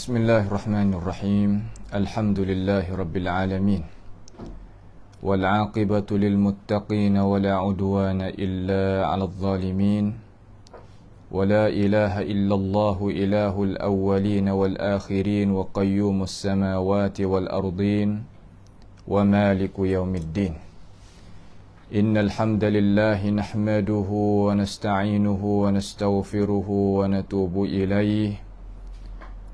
بسم الله الرحمن الرحيم الحمد لله رب العالمين والعاقبة للمتقين ولا عدوان إلا على الظالمين ولا إله إلا الله إله الأولين والآخرين وقيوم السماوات والأرضين ومالك يوم الدين إن الحمد لله نحمده ونستعينه ونستغفره ونتوب إليه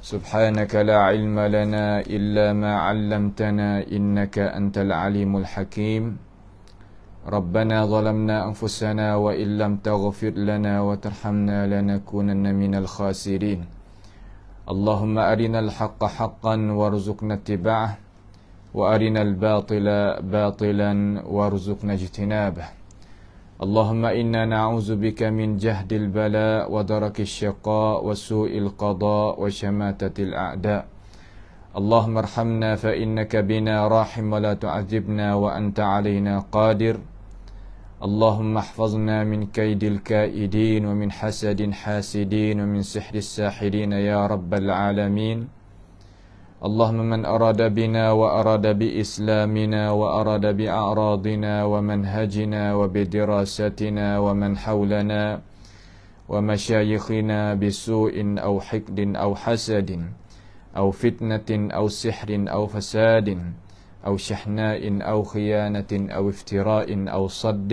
سبحانك لا علم لنا إلا ما علمتنا إنك أنت العليم الحكيم ربنا ظلمنا أنفسنا وإن لم تغفر لنا وترحمنا لنكونن من الخاسرين اللهم أرنا الحق حقا وارزقنا اتباعه وأرنا الباطل باطلا وارزقنا اجتنابه اللهم إنا نعوذ بك من جهد البلاء ودرك الشقاء وسوء القضاء وشماتة الأعداء اللهم ارحمنا فإنك بنا راحم ولا تعذبنا وأنت علينا قادر اللهم احفظنا من كيد الكائدين ومن حسد حاسدين ومن سحر الساحرين يا رب العالمين اللهم من أراد بنا وأراد بإسلامنا وأراد بأعراضنا ومنهجنا وبدراستنا ومن حولنا ومشايخنا بسوء أو حقد أو حسد أو فتنة أو سحر أو فساد أو شحناء أو خيانة أو افتراء أو صد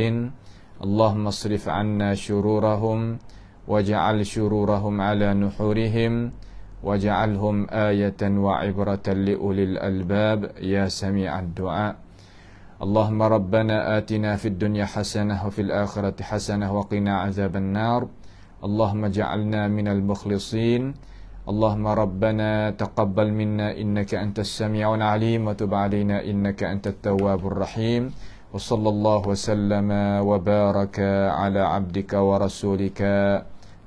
اللهم اصرف عنا شرورهم واجعل شرورهم على نحورهم واجعلهم آية وعبرة لأولي الألباب يا سميع الدعاء اللهم ربنا آتنا في الدنيا حسنة وفي الآخرة حسنة وقنا عذاب النار اللهم اجعلنا من المخلصين اللهم ربنا تقبل منا إنك أنت السميع العليم وتب علينا إنك أنت التواب الرحيم وصلى الله وسلم وبارك على عبدك ورسولك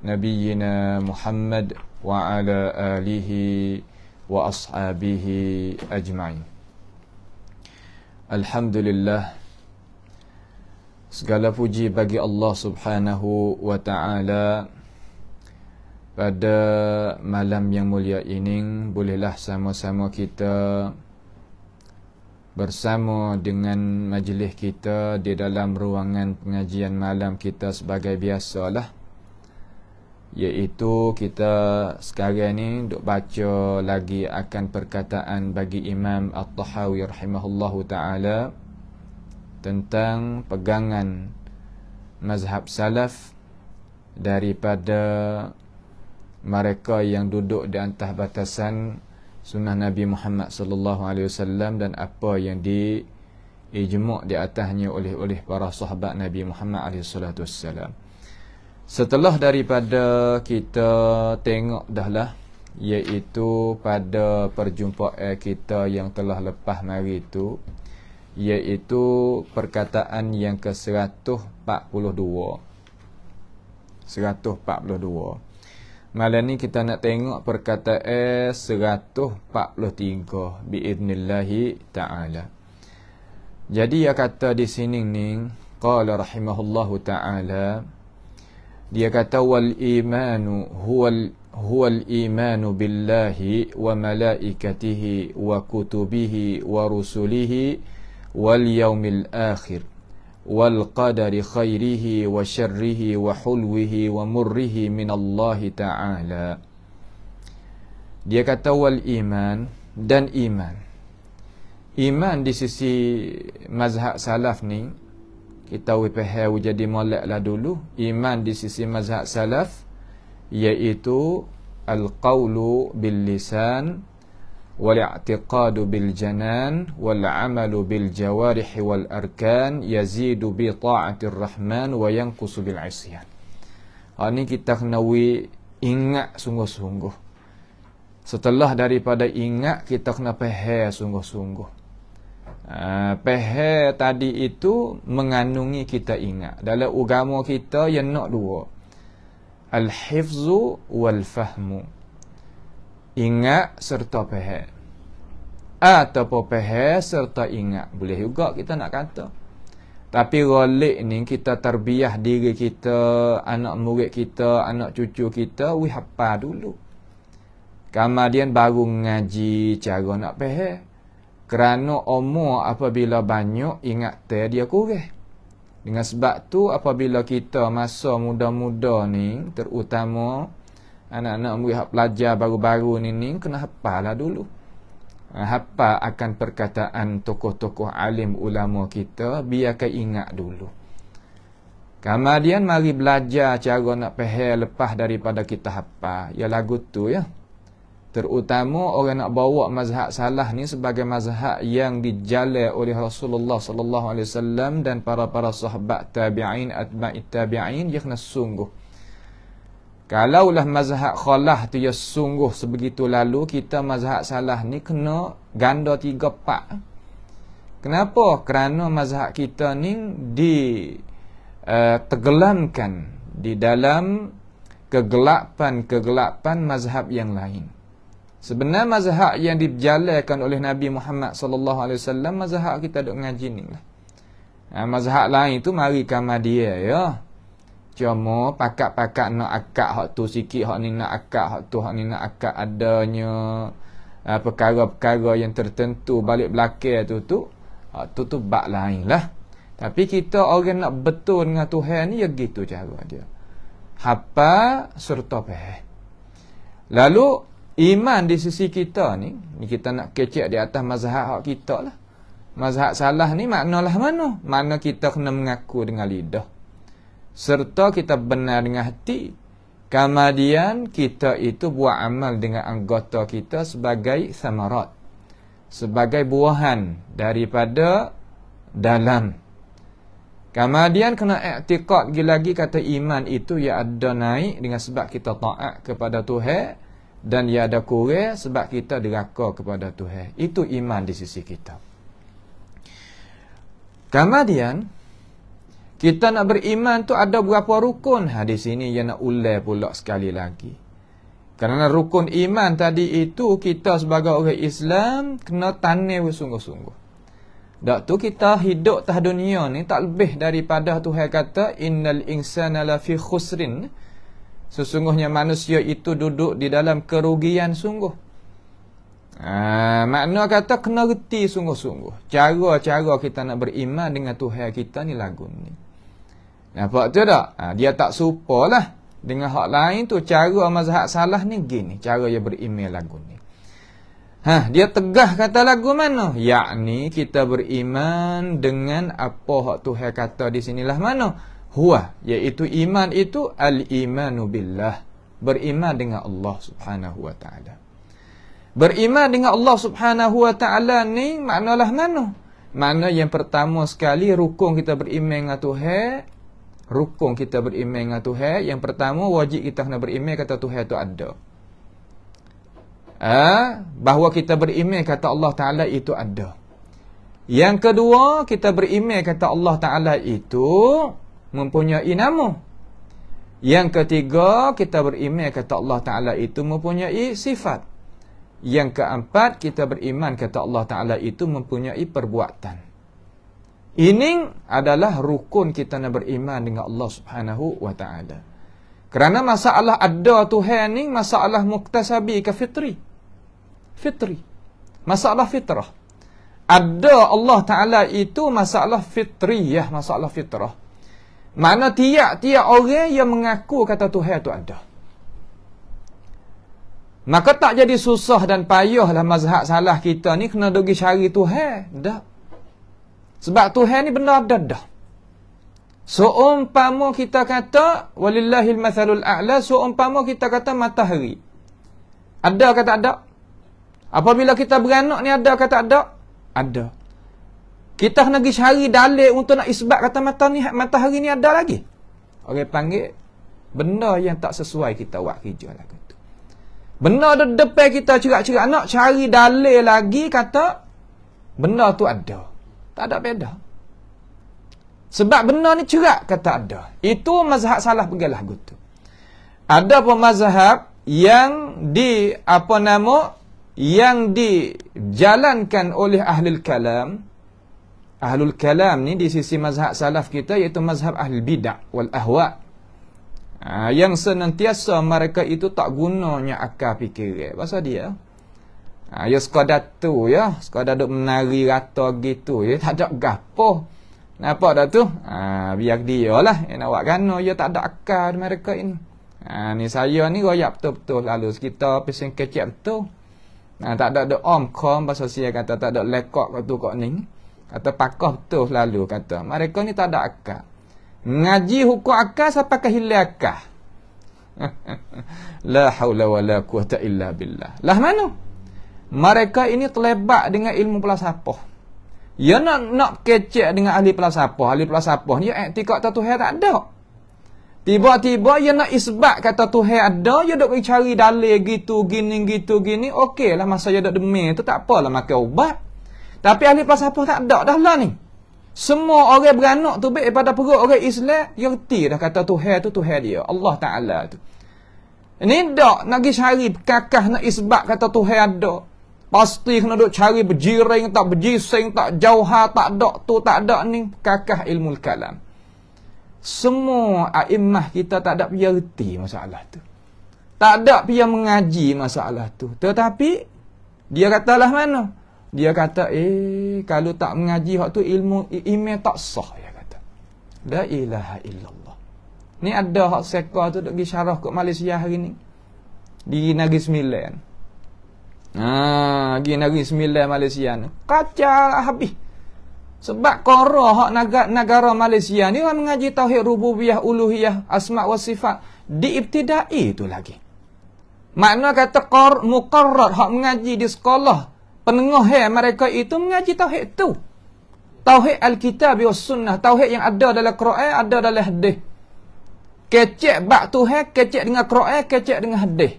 نبينا محمد wa ala alihi wa ashabihi ajma'in. Alhamdulillah. Segala puji bagi Allah Subhanahu wa taala. Pada malam yang mulia ini bolehlah sama-sama kita bersama dengan majlis kita di dalam ruangan pengajian malam kita sebagai biasalah iaitu kita sekarang ni duk baca lagi akan perkataan bagi Imam At-Tahawi rahimahullahu taala tentang pegangan mazhab salaf daripada mereka yang duduk di antah batasan sunnah Nabi Muhammad sallallahu alaihi wasallam dan apa yang di ijmak di atasnya oleh oleh para sahabat Nabi Muhammad Sallallahu alaihi wasallam. Setelah daripada kita tengok dah lah iaitu pada perjumpaan kita yang telah lepas mari itu iaitu perkataan yang ke-142 142 malam ni kita nak tengok perkataan 143 biiznillahi ta'ala jadi ia kata di sini ni qala rahimahullahu ta'ala dia kata wal imanu huwal هو الإيمان بالله وملائكته وكتبه ورسله واليوم الآخر والقدر خيره وشره وحلوه ومره من الله تعالى Dia kata wal iman dan iman Iman di sisi mazhab salaf ni kita wipahai jadi molek lah dulu iman di sisi mazhab salaf iaitu al-qawlu bil-lisan wal-i'tiqadu bil-janan wal-amalu bil-jawarihi wal-arkan yazidu bi ta'atir rahman wa yankusu bil-isyan ini ha, kita kena ingat sungguh-sungguh setelah daripada ingat kita kena pahai sungguh-sungguh Uh, tadi itu mengandungi kita ingat. Dalam agama kita yang nak dua. Al-hifzu wal-fahmu. Ingat serta peher. Atau peher serta ingat. Boleh juga kita nak kata. Tapi ralik ni kita terbiah diri kita, anak murid kita, anak cucu kita, we apa dulu. Kemudian baru ngaji cara nak peher. Kerana umur apabila banyak ingat teh dia kurang. Dengan sebab tu apabila kita masa muda-muda ni terutama anak-anak murid hak pelajar baru-baru ni ni kena hafallah dulu. apa ha, akan perkataan tokoh-tokoh alim ulama kita biarkan ingat dulu. Kemudian mari belajar cara nak pehel lepas daripada kita hafal. Ya lagu tu ya. Terutama orang nak bawa mazhab salah ni sebagai mazhab yang dijala oleh Rasulullah sallallahu alaihi wasallam dan para-para sahabat tabi'in atba'i tabi'in dia kena sungguh. Kalaulah mazhab khalah tu ya sungguh sebegitu lalu kita mazhab salah ni kena ganda tiga pak. Kenapa? Kerana mazhab kita ni di uh, di dalam kegelapan-kegelapan mazhab yang lain. Sebenarnya mazhab yang dijalankan oleh Nabi Muhammad sallallahu alaihi wasallam mazhab kita dok ngaji ni lah. Ha, mazhab lain tu mari kama dia ya. Cuma pakak-pakak nak akak hak tu sikit hak ni nak akak hak tu hak ni nak akak adanya ha, perkara-perkara yang tertentu balik belakang tu tu hak tu tu bab lain lah. Tapi kita orang nak betul dengan Tuhan ni ya gitu cara dia. Hapa serta peh. Lalu Iman di sisi kita ni, ni kita nak kecek di atas mazhab hak kita lah. Mazhab salah ni maknalah mana? Mana kita kena mengaku dengan lidah. Serta kita benar dengan hati. Kemudian kita itu buat amal dengan anggota kita sebagai samarat. Sebagai buahan daripada dalam. Kemudian kena iktiqat lagi-lagi kata iman itu ya ada naik dengan sebab kita taat kepada Tuhan dan ia ada kurang sebab kita deraka kepada Tuhan. Itu iman di sisi kita. Kemudian kita nak beriman tu ada berapa rukun? Ha di sini yang nak ulai pula sekali lagi. Kerana rukun iman tadi itu kita sebagai orang Islam kena tanam sungguh-sungguh. Dak tu kita hidup tah dunia ni tak lebih daripada Tuhan kata innal insana lafi khusrin sesungguhnya manusia itu duduk di dalam kerugian sungguh. Ha, makna kata kena reti sungguh-sungguh. Cara-cara kita nak beriman dengan Tuhan kita ni lagu ni. Nampak tu tak? Ha, dia tak serupa Dengan hak lain tu cara mazhab salah ni gini. Cara dia beriman lagu ni. Ha, dia tegah kata lagu mana? Yakni kita beriman dengan apa hak Tuhan kata di sinilah mana? huwa yaitu iman itu al-imanu billah beriman dengan Allah Subhanahu wa taala beriman dengan Allah Subhanahu wa taala ni maknalah mana mana yang pertama sekali rukun kita beriman dengan Tuhan rukun kita beriman dengan Tuhan yang pertama wajib kita kena beriman kata Tuhan itu ada ah ha? bahawa kita beriman kata Allah taala itu ada yang kedua kita beriman kata Allah taala itu mempunyai nama. Yang ketiga, kita beriman kata Allah Ta'ala itu mempunyai sifat. Yang keempat, kita beriman kata Allah Ta'ala itu mempunyai perbuatan. Ini adalah rukun kita nak beriman dengan Allah Subhanahu Wa Ta'ala. Kerana masalah ada Tuhan ini, masalah muktasabi ke fitri. Fitri. Masalah fitrah. Ada Allah Ta'ala itu masalah fitri ya masalah fitrah. Mana tiak, tiak orang yang mengaku kata Tuhan tu ada. Maka tak jadi susah dan payahlah mazhab salah kita ni kena dogi cari Tuhan. Dah. Sebab Tuhan ni benda ada dah. Seumpama so, kita kata walillahil mathalul a'la so umpama kita kata matahari. Ada kata ada? Apabila kita beranak ni ada kata ada? Ada. Kita kena pergi cari dalil untuk nak isbat kata mata ni, matahari ni ada lagi. Orang panggil benda yang tak sesuai kita buat kerja lah. Kata. Benda ada depan kita cerak-cerak nak cari dalil lagi kata benda tu ada. Tak ada beda. Sebab benda ni cerak kata ada. Itu mazhab salah pergilah gitu. Ada pun mazhab yang di apa nama yang dijalankan oleh ahli kalam Ahlul Kalam ni di sisi mazhab salaf kita iaitu mazhab Ahl Bid'ah wal Ahwa. Ha, yang senantiasa mereka itu tak gunanya akal fikir. Eh. Bahasa dia. Ha, ya sekadar tu ya. Sekadar duk menari rata gitu. Ya tak ada gapoh. Napa dah tu? Ha, biar dia lah. Ya nak buat kena. Ya tak ada akal mereka ini. Ha, ni saya ni royak betul-betul. Lalu kita pising kecil betul. Ha, tak ada the omkom, kom. Bahasa saya kata tak ada lekok kat tu kat ni. Kata pakoh betul selalu kata. Mereka ni tak ada akal. Ngaji hukum akal siapa ke hilang akal. la haula wala quwata illa billah. Lah mana? Mereka ini terlebak dengan ilmu falsafah. Ya nak nak kecek dengan ahli falsafah. Ahli falsafah ni etika eh, kata Tuhan tak ada. Tiba-tiba ia ya nak isbat kata Tuhan ada, ia ya dok cari dalil gitu, gini, gitu, gini. Okeylah masa ia ya dok demi tu tak apalah makan ubat. Tapi ahli falsafah tak ada dah lah ni. Semua orang beranak tu baik daripada perut orang Islam, dia reti dah kata Tuhan tu Tuhan dia, Allah Taala tu. Ini dak nak pergi cari kakah nak isbat kata Tuhan ada. Pasti kena duk cari berjiring tak berjising tak jauha tak ada tu tak ada ni kakah ilmu kalam. Semua a'immah kita tak ada pergi reti masalah tu. Tak ada pergi mengaji masalah tu. Tetapi dia katalah mana? Dia kata, eh, kalau tak mengaji hak tu ilmu imam tak sah dia kata. La ilaha illallah. Ni ada hak seka tu duk syarah ke Malaysia hari ni. Di nagi Sembilan. Ha, di nagi Sembilan Malaysia ni. Kacau lah habis. Sebab qara hak negara, negara Malaysia ni orang mengaji tauhid rububiyah uluhiyah asma wa sifat di ibtidai tu lagi. Makna kata qor muqarrar hak mengaji di sekolah penengah mereka itu mengaji tauhid tu tauhid alkitab, kitab wa sunnah tauhid yang ada dalam Quran ada dalam hadis kecek bab tauhid kecek dengan Quran kecek dengan hadis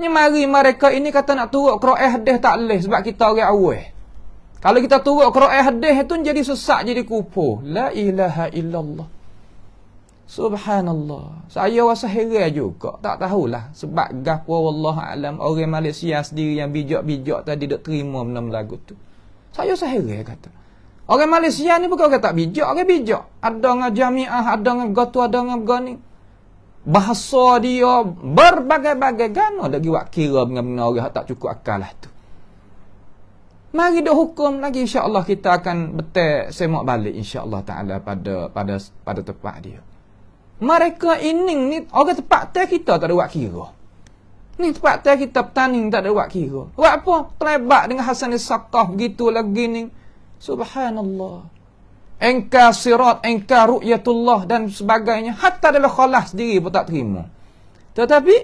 ni mari mereka ini kata nak turut Quran hadis tak leh sebab kita orang awal kalau kita turut Quran hadis itu jadi sesak jadi kufur la ilaha illallah Subhanallah. Saya rasa heran juga. Tak tahulah sebab gapo wallah alam orang Malaysia sendiri yang bijak-bijak tadi dak terima benda lagu tu. Saya rasa heran kata. Orang Malaysia ni bukan orang bijak, orang bijak. Ada dengan jamiah, ada dengan gotu, ada dengan gani. Bahasa dia berbagai-bagai gano lagi wak kira dengan orang tak cukup akal lah tu. Mari dah hukum lagi insya-Allah kita akan betul semak balik insya-Allah taala pada pada pada tempat dia. Mereka ining ni orang terpaktir kita tak ada buat kira. Ni terpaktir kita petani tak ada buat kira. Buat apa? Terlebat dengan Hassan Isakaf begitu lagi ni. Subhanallah. Engka sirat, engka ru'yatullah dan sebagainya. Hatta adalah khalas sendiri pun tak terima. Tetapi,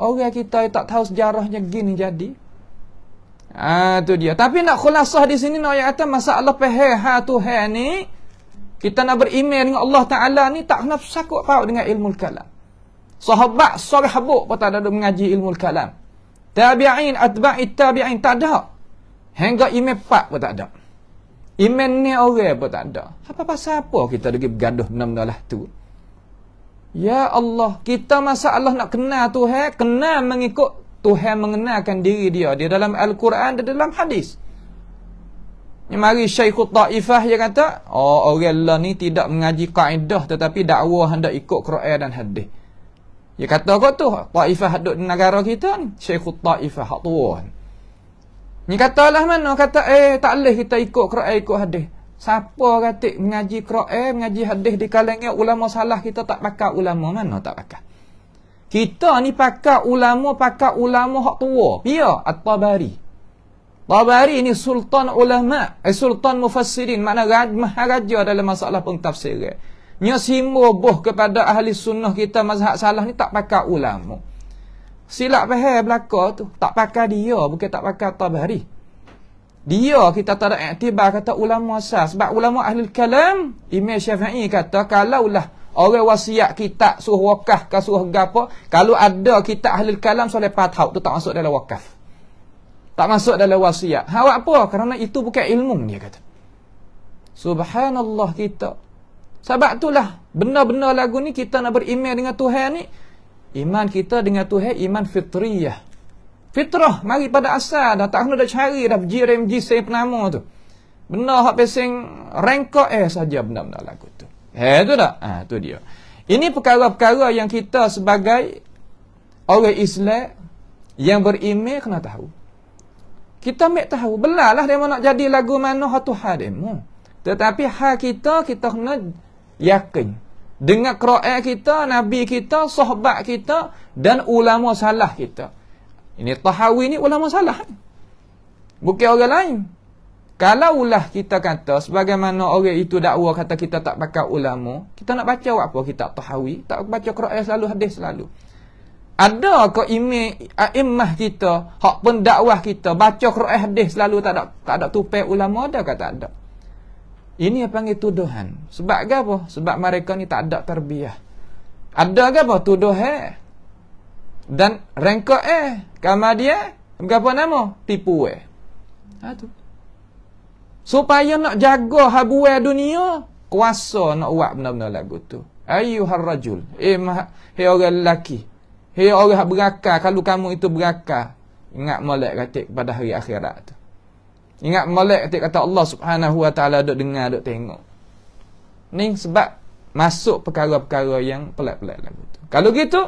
orang kita tak tahu sejarahnya gini jadi. Ah ha, tu dia. Tapi nak khulasah di sini nak ayat atas masalah pehe ha tu ha, ni. Kita nak beriman dengan Allah Ta'ala ni tak kena sakut paut dengan ilmu kalam. Sahabat sore habuk pun tak ada mengaji ilmu kalam. Tabi'in, atba'i tabi'in, tak ada. Hingga iman pak pun tak ada. Iman ni orang pun tak ada. Apa pasal apa kita lagi bergaduh benda lah tu? Ya Allah, kita masa Allah nak kenal Tuhan, kenal mengikut Tuhan mengenalkan diri dia. Dia dalam Al-Quran, dia dalam hadis. Ni mari Syekhul Taifah dia kata, oh orang lah ni tidak mengaji kaedah tetapi dakwah hendak ikut Quran dan hadis. Dia kata kot tu, Taifah hadut di negara kita ni, Syekhul Taifah hak tuan. Ni katalah mana kata eh tak boleh kita ikut Quran ikut hadis. Siapa kata mengaji Quran, mengaji hadis di kalangan ulama salah kita tak pakai ulama mana tak pakai. Kita ni pakai ulama, pakai ulama hak tua. Ya, At-Tabari. Tabari ni sultan ulama, eh, sultan mufassirin, makna raj, maharaja dalam masalah pentafsiran. Nya simbol boh kepada ahli sunnah kita mazhab salah ni tak pakai ulama. Silap faham belaka tu, tak pakai dia, bukan tak pakai Tabari. Dia kita tak ada iktibar kata ulama asal. Sebab ulama ahli kalam, Imam Syafi'i kata, kalau kalaulah orang wasiat kita suruh wakaf ke suruh gapa, kalau ada kita ahli kalam, soleh patah tu tak masuk dalam wakaf. Tak masuk dalam wasiat. Hak apa? Kerana itu bukan ilmu dia kata. Subhanallah kita. Sebab itulah benar-benar lagu ni kita nak beriman dengan Tuhan ni. Iman kita dengan Tuhan iman fitriyah. Fitrah mari pada asal dah tak kena dah cari dah jirim jisim penama tu. benar hak pesing rengkok eh saja benda-benda lagu tu. Eh tu tak? ha, tu dia. Ini perkara-perkara yang kita sebagai orang Islam yang beriman kena tahu kita ambil tahu belalah dia nak jadi lagu mana hatu hademu tetapi hal kita kita kena yakin dengan qira'a kita nabi kita sahabat kita dan ulama salah kita ini tahawi ni ulama salah bukan orang lain Kalau kalaulah kita kata sebagaimana orang itu dakwa kata kita tak pakai ulama kita nak baca apa kita tahawi tak baca qira'a selalu hadis selalu ada ke ime aimmah kita hak pendakwah kita baca Quran hadis selalu tak ada tak ada tupai ulama ada ke tak ada ini apa panggil tuduhan sebab apa sebab mereka ni tak ada tarbiyah ada ke apa tuduhan eh? dan rengkok eh kama dia apa nama tipu eh ha tu supaya nak jaga habuai dunia kuasa nak buat benda-benda lagu tu ayuhar rajul eh hai orang lelaki Hei orang yang berakal, kalau kamu itu berakal, ingat malak kata pada hari akhirat tu. Ingat molek kata kata Allah subhanahu wa ta'ala duk dengar, duk tengok. Ni sebab masuk perkara-perkara yang pelak pelak. lagu tu. Kalau gitu,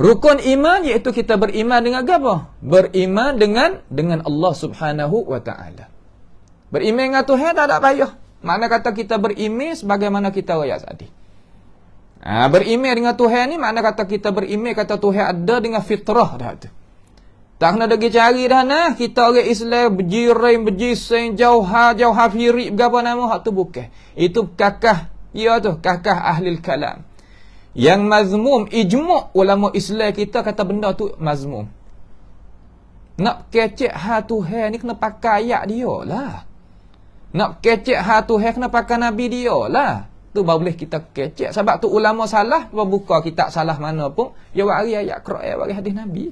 rukun iman iaitu kita beriman dengan apa? Beriman dengan dengan Allah subhanahu wa ta'ala. Beriman dengan Tuhan tak ada payah. Mana kata kita beriman sebagaimana kita rakyat sadiq. Ha, berimeh dengan Tuhan ni makna kata kita berimeh kata Tuhan ada dengan fitrah dah tu. Tak kena pergi cari dah nah. Kita orang Islam berjirim, berjisim, jauha, jauha firi, apa nama. Hak tu bukan. Itu kakah. Ya tu, kakah ahli kalam. Yang mazmum, ijmuk ulama Islam kita kata benda tu mazmum. Nak kecek ha tu ni kena pakai ayat dia lah. Nak kecek ha tu kena pakai Nabi dia lah tu baru boleh kita kecek sebab tu ulama salah buka kita salah mana pun dia bagi ayat ya bagi hadis Nabi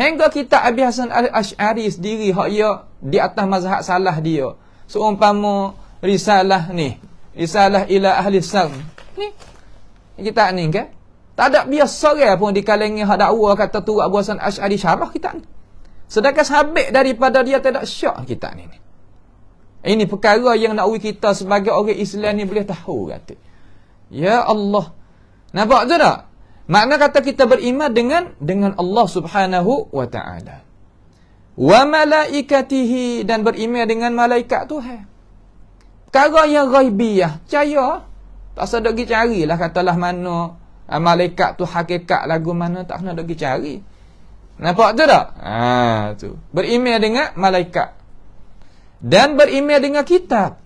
hingga kita Abi Hasan Al-Asy'ari sendiri hak dia di atas mazhab salah dia seumpama risalah ni risalah ila ahli sar ni kita ni kan tak ada biasa sorang pun di kalangan hak dakwa kata tu Abu Hasan al syarah kita ni sedangkan sabit daripada dia tak ada syak kita ni ni ini perkara yang nak kita sebagai orang Islam ni boleh tahu kata. Ya Allah. Nampak tu tak? Makna kata kita beriman dengan dengan Allah Subhanahu wa taala. Wa malaikatihi dan beriman dengan malaikat Tuhan. Perkara yang ghaibiyah, percaya tak sadar pergi carilah katalah mana ah, malaikat tu hakikat lagu mana tak kena pergi cari. Nampak tu tak? Ha tu. Beriman dengan malaikat dan berimej dengan kitab.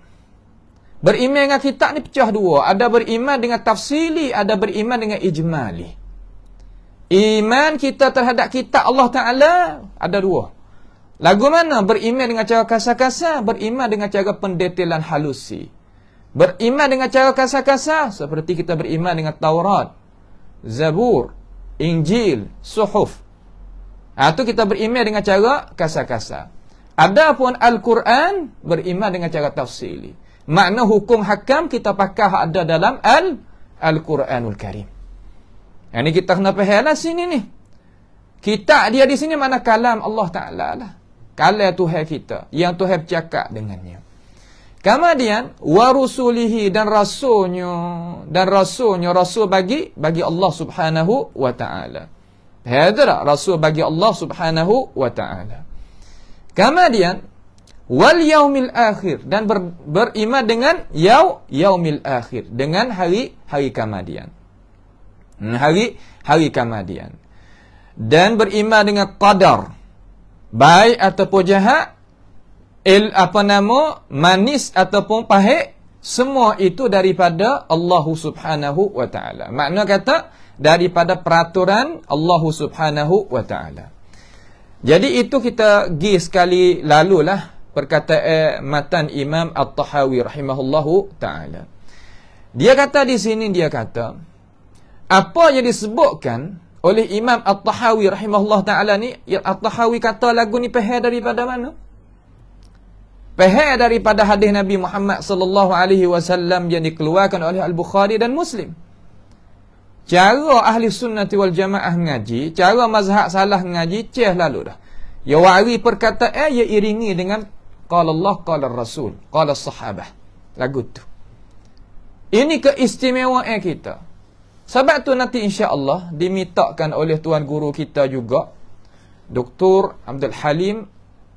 Berimej dengan kitab ni pecah dua. Ada beriman dengan tafsili, ada beriman dengan ijmali. Iman kita terhadap kitab Allah Ta'ala ada dua. Lagu mana? beriman dengan cara kasar-kasar, beriman dengan cara pendetailan halusi. Beriman dengan cara kasar-kasar seperti kita beriman dengan Taurat, Zabur, Injil, Suhuf. Ha, kita beriman dengan cara kasar-kasar. Adapun Al-Quran beriman dengan cara tafsiri. Makna hukum hakam kita pakai ada dalam Al Al-Quranul Karim. Ini ni kita kena faham lah sini ni. Kita dia di sini mana kalam Allah Taala lah. Kalam Tuhan kita yang Tuhan cakap dengannya. Kemudian warusulihi dan rasulnya dan rasulnya rasul bagi bagi Allah Subhanahu wa taala. Hadra rasul bagi Allah Subhanahu wa taala. Kemudian wal yaumil akhir dan ber, beriman dengan yau yaumil akhir dengan hari hari kemudian. Hmm, hari hari kemudian. Dan beriman dengan qadar baik ataupun jahat il apa nama manis ataupun pahit semua itu daripada Allah Subhanahu wa taala. Makna kata daripada peraturan Allah Subhanahu wa taala. Jadi itu kita pergi sekali lalulah perkataan matan Imam At-Tahawi rahimahullahu taala. Dia kata di sini dia kata apa yang disebutkan oleh Imam At-Tahawi rahimahullahu taala ni ya, At-Tahawi kata lagu ni pahal daripada mana? Pahal daripada hadis Nabi Muhammad sallallahu alaihi wasallam yang dikeluarkan oleh Al-Bukhari dan Muslim. Cara ahli sunnah wal jamaah mengaji, cara mazhab salah mengaji, ceh lalu dah. Ya wari perkata eh, ya iringi dengan Qala Allah, Qala Rasul, Qala Sahabah. Lagu tu. Ini keistimewaan kita. Sebab tu nanti insya Allah dimintakan oleh tuan guru kita juga, Dr. Abdul Halim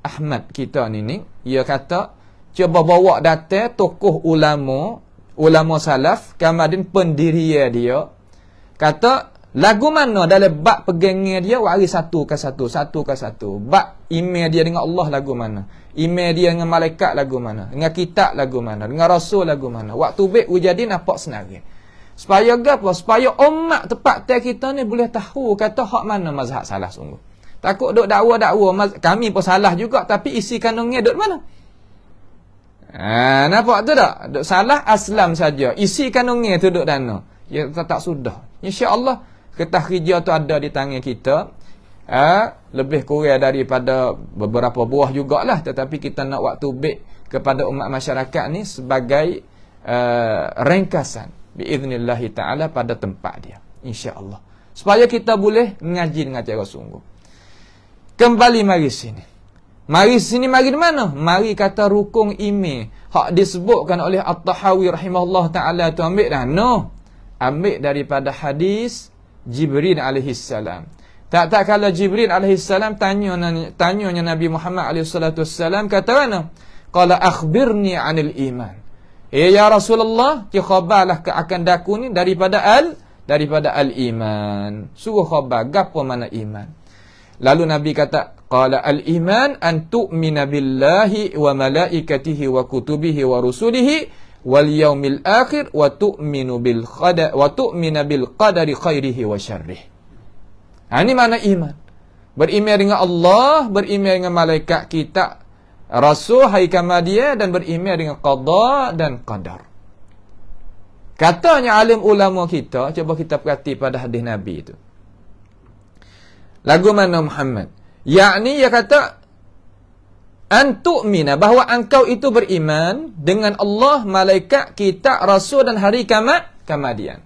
Ahmad kita ni ni, ia kata, cuba bawa datang tokoh ulama, ulama salaf, kemudian pendiri dia, kata lagu mana dalam bab pegangnya dia wari satu ke satu satu ke satu bab email dia dengan Allah lagu mana email dia dengan malaikat lagu mana dengan kitab lagu mana dengan rasul lagu mana waktu baik ujadi nampak senang supaya apa supaya umat tepat tel kita ni boleh tahu kata hak mana mazhab salah sungguh takut duk dakwa-dakwa kami pun salah juga tapi isi kandungnya duk mana Ha, nampak tu tak? Duk salah aslam saja. Isi kandungnya tu duk dana. Ya tak, tak sudah. InsyaAllah kertas kerja tu ada di tangan kita eh, Lebih kurang daripada beberapa buah jugalah Tetapi kita nak waktu baik kepada umat masyarakat ni sebagai uh, ringkasan biiznillah taala pada tempat dia insyaallah supaya kita boleh ngaji dengan cara sungguh kembali mari sini mari sini mari di mana mari kata rukung ime hak disebutkan oleh at-tahawi rahimahullah taala tu ambil dah no ambil daripada hadis Jibrin alaihi salam. Tak tak kalau Jibrin alaihi salam tanya tanyanya Nabi Muhammad alaihi salatu wasalam kata mana? Qala akhbirni anil iman. eh ya Rasulullah, ki khabarlah ke akan daku ni daripada al daripada al iman. Suruh khabar gapo mana iman. Lalu Nabi kata Qala al-iman an tu'mina billahi wa malaikatihi wa kutubihi wa rusulihi wal yaumil akhir wa tu'minu bil qada wa tu'mina bil qadari khairihi wa syarrih. Ha, ini mana iman? Beriman dengan Allah, beriman dengan malaikat kita, rasul hai dia, dan beriman dengan qada dan qadar. Katanya alim ulama kita, cuba kita perhati pada hadis Nabi itu. Lagu mana Muhammad? Yakni ia kata Antuk mina bahawa engkau itu beriman dengan Allah, malaikat, kitab, rasul dan hari kiamat kemudian.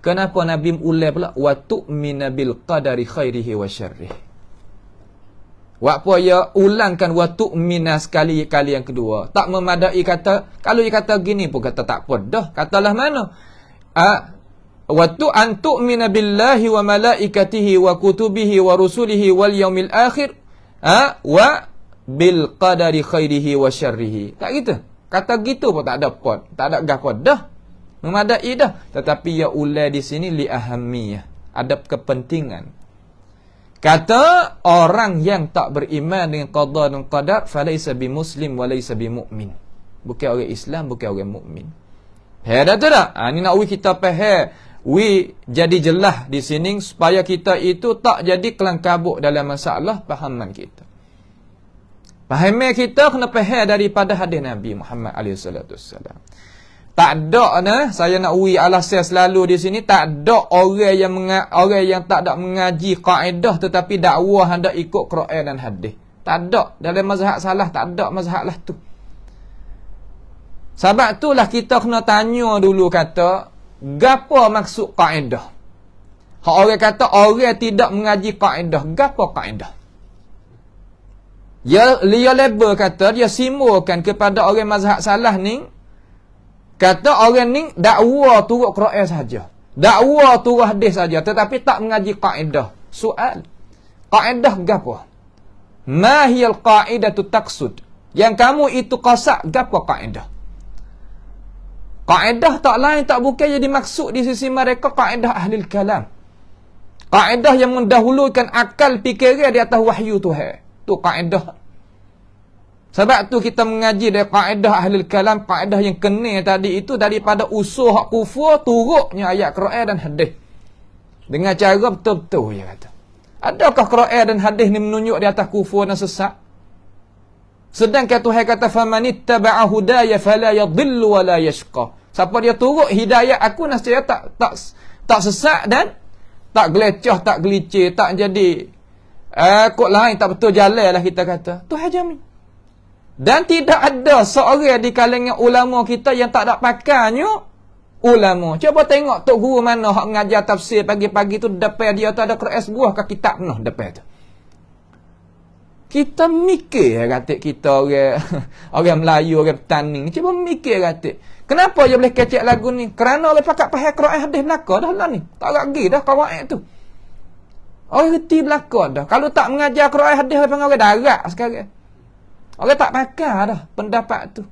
Kenapa Nabi ulai pula? Wa tu'mina bil qadari khairihi wa syarrih. Waktu ia ulangkan wa mina sekali-kali yang kedua. Tak memadai kata, kalau ia kata gini pun kata tak pun. Dah, katalah mana? A wa antuk mina billahi wa malaikatihi wa kutubihi wa rusulihi wal yaumil akhir. Ah, wa bil qadari khairihi wa syarrihi. Tak gitu Kata gitu pun tak ada pot, tak ada gapo dah. Memadai dah. Tetapi ya ulai di sini li ahamiyah. Ada kepentingan. Kata orang yang tak beriman dengan qada dan qadar falaisa bi muslim wa laisa bi mukmin. Bukan orang Islam, bukan orang mukmin. dah tu dah. Ha, ini nak we kita faham. We jadi jelah di sini supaya kita itu tak jadi kelangkabut dalam masalah pahaman kita. Pahamai kita kena faham daripada hadis Nabi Muhammad alaihi salatu wasallam. Tak ada ne, saya nak ui alasan selalu di sini tak ada orang yang menga, orang yang tak ada mengaji kaedah tetapi dakwah hendak ikut Quran dan hadis. Tak ada dalam mazhab salah tak ada mazhab lah tu. Sebab itulah kita kena tanya dulu kata gapo maksud kaedah. Hak orang kata orang tidak mengaji kaedah, gapo kaedah? Dia, dia label kata, dia simbolkan kepada orang mazhab salah ni. Kata orang ni dakwa turut Quran saja. Dakwa turut hadis saja tetapi tak mengaji kaedah. Soal, kaedah gapo? Ma hiya al-qaidatu taqsud? Yang kamu itu qasad gapo kaedah? Kaedah tak lain tak bukan jadi maksud di sisi mereka kaedah ahli kalam. Kaedah yang mendahulukan akal fikiran di atas wahyu Tuhan. Tu kaedah. Sebab tu kita mengaji dari kaedah ahli kalam, kaedah yang kena tadi itu daripada usul hak kufur turuknya ayat Quran dan hadis. Dengan cara betul-betul dia kata. Adakah Quran dan hadis ni menunjuk di atas kufur dan sesat? kata Tuhan kata famanittaba'a hudaya fala yadhillu wa la yashqa. Siapa dia turut hidayah aku nasihat tak tak tak sesat dan tak gelecah, tak gelicir, tak jadi Uh, eh, kot lain tak betul jalan lah kita kata. Tuhan jami. Dan tidak ada seorang di kalangan ulama kita yang tak ada pakarnya ulama. Cuba tengok tok guru mana hak mengajar tafsir pagi-pagi tu depan dia tu ada Quran buah ke kitab noh depan tu. Kita mikir kata eh, kita orang orang Melayu orang petani. Cuba mikir kata. Kenapa dia boleh kecek lagu ni? Kerana dia pakai pahal Quran hadis belaka dah lah ni. Tak lagi dah kawaid tu. Orang reti belakang dah. Kalau tak mengajar Quran hadis lepas orang darat sekarang. Orang tak pakar dah pendapat tu.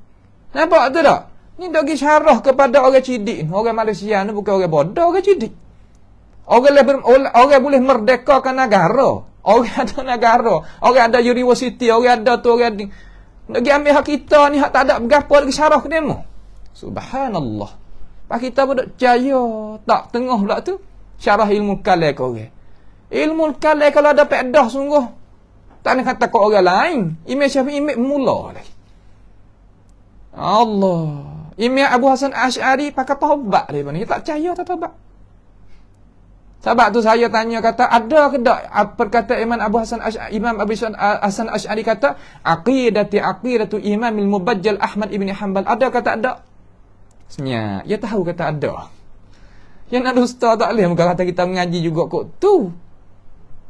Nampak tu tak? Ni dok syarah kepada orang cidik. Orang Malaysia ni bukan orang bodoh, orang cidik. Orang, lebih, orang boleh merdekakan negara. Orang ada negara. Orang ada universiti, orang ada tu, orang ni. Nak pergi ambil hak kita ni, hak tak ada bergapa lagi syarah ke demo. Subhanallah. Pak kita pun duk jaya. Tak tengah pula tu. Syarah ilmu kalai korang. Ilmu kalai kalau ada pedah sungguh. Tak nak kata kau orang lain. Imam Syafi'i imam mula lagi. Allah. Imam Abu Hasan Ash'ari pakai taubat dia ni. Tak percaya tak taubat. Sebab tu saya tanya kata ada ke tak perkataan Imam Abu Hasan Ash'ari Imam Abu ah, Hasan Ash'ari kata aqidati aqidatu Imam al-Mubajjal Ahmad ibn Hanbal ada kata ada? Senya, ya tahu kata ada. Yang nak ustaz tak boleh kata kita mengaji juga kok tu.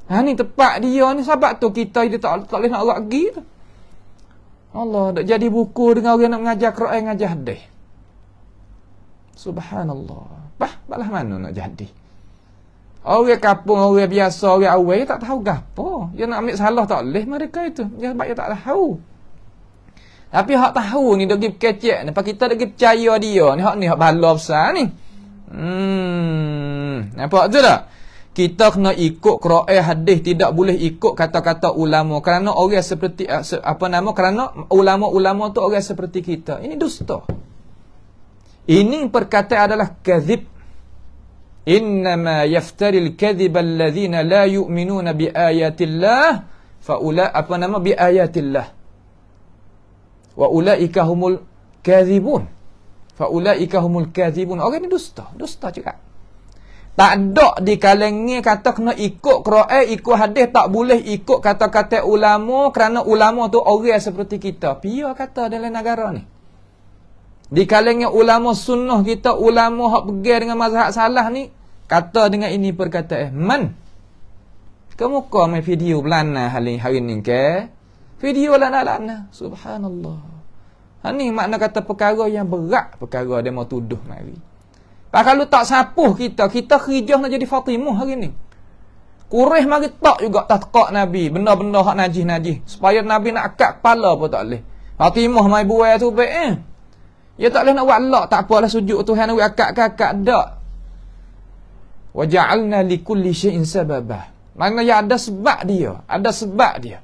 Ha ni tepat dia ni sebab tu kita dia tak tak boleh nak lagi tu. Allah dak jadi buku dengan orang nak mengajar Quran mengajar hadis. Subhanallah. Bah, balah mana nak jadi? Orang kampung, orang biasa, orang awal tak tahu gapo. Dia nak ambil salah tak boleh mereka itu. Dia sebab dia tak tahu. Tapi hak tahu ni dok gib kecek ni. Pak kita dok gib percaya dia. Ni hak ni hak bala besar ni. Hmm. Nampak tu tak? kita kena ikut qiraah hadis tidak boleh ikut kata-kata ulama kerana orang seperti eh, apa nama kerana ulama-ulama tu orang seperti kita ini dusta ini perkataan adalah kadzib ma yaftari al-kadzib alladhina la yu'minuna bi ayatillah fa ula apa nama bi ayatillah wa ulaika humul kadzibun fa ulaika humul kadzibun orang ini dusta dusta juga tak ada di kalengi kata kena ikut Quran, ikut hadis tak boleh ikut kata-kata ulama kerana ulama tu orang seperti kita. Pia kata dalam negara ni. Di kalengi ulama sunnah kita, ulama hak pergi dengan mazhab salah ni kata dengan ini perkataan eh man. Kamu kau mai video belana hari hari ke? Video lana lana. Subhanallah. Ha makna kata perkara yang berat perkara dia mau tuduh mari. Ma lah kalau tak sapuh kita, kita hijah nak jadi Fatimah hari ni. Kurih mari tak juga tak tekak Nabi. Benda-benda hak najih-najih. Supaya Nabi nak akak kepala pun tak boleh. Fatimah mai buai tu baik eh. Ya tak boleh nak buat lak. Tak apalah sujud Tuhan nak akak ke akak. Tak. Waja'alna likulli syai'in sababah. Maknanya ada sebab dia. Ada sebab dia.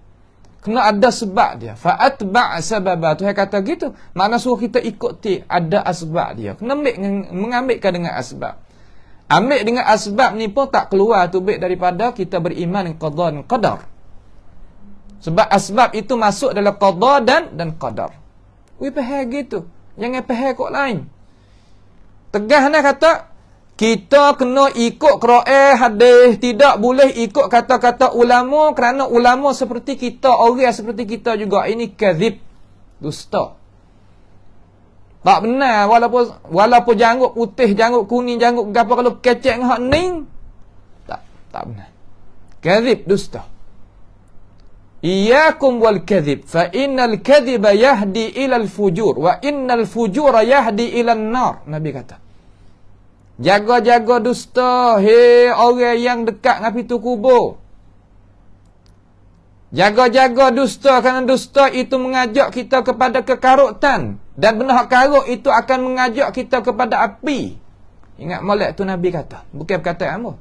Kena ada sebab dia. Fa'atba' itu. Tuhan kata gitu. Mana suruh kita ikuti ada asbab dia. Kena ambil, mengambilkan dengan asbab. Ambil dengan asbab ni pun tak keluar tu baik daripada kita beriman qadar dan qadar. Sebab asbab itu masuk dalam qadar dan dan qadar. We pahal gitu. Jangan pahal kot lain. Tegah nak kata, kita kena ikut Qur'an hadis, tidak boleh ikut kata-kata ulama kerana ulama seperti kita, orang seperti kita juga ini kadzib, dusta. Tak benar walaupun walaupun janggut putih, janggut kuning, janggut apa kalau kecek dengan hak ning. Tak, tak benar. Kadzib, dusta. Iyakum wal kadzib, fa innal kadziba yahdi ila al-fujur wa innal fujura yahdi ila an-nar. Nabi kata. Jaga-jaga dusta Hei orang yang dekat dengan pintu kubur Jaga-jaga dusta Kerana dusta itu mengajak kita kepada kekarutan Dan benar hak karut itu akan mengajak kita kepada api Ingat molek tu Nabi kata Bukan berkata kamu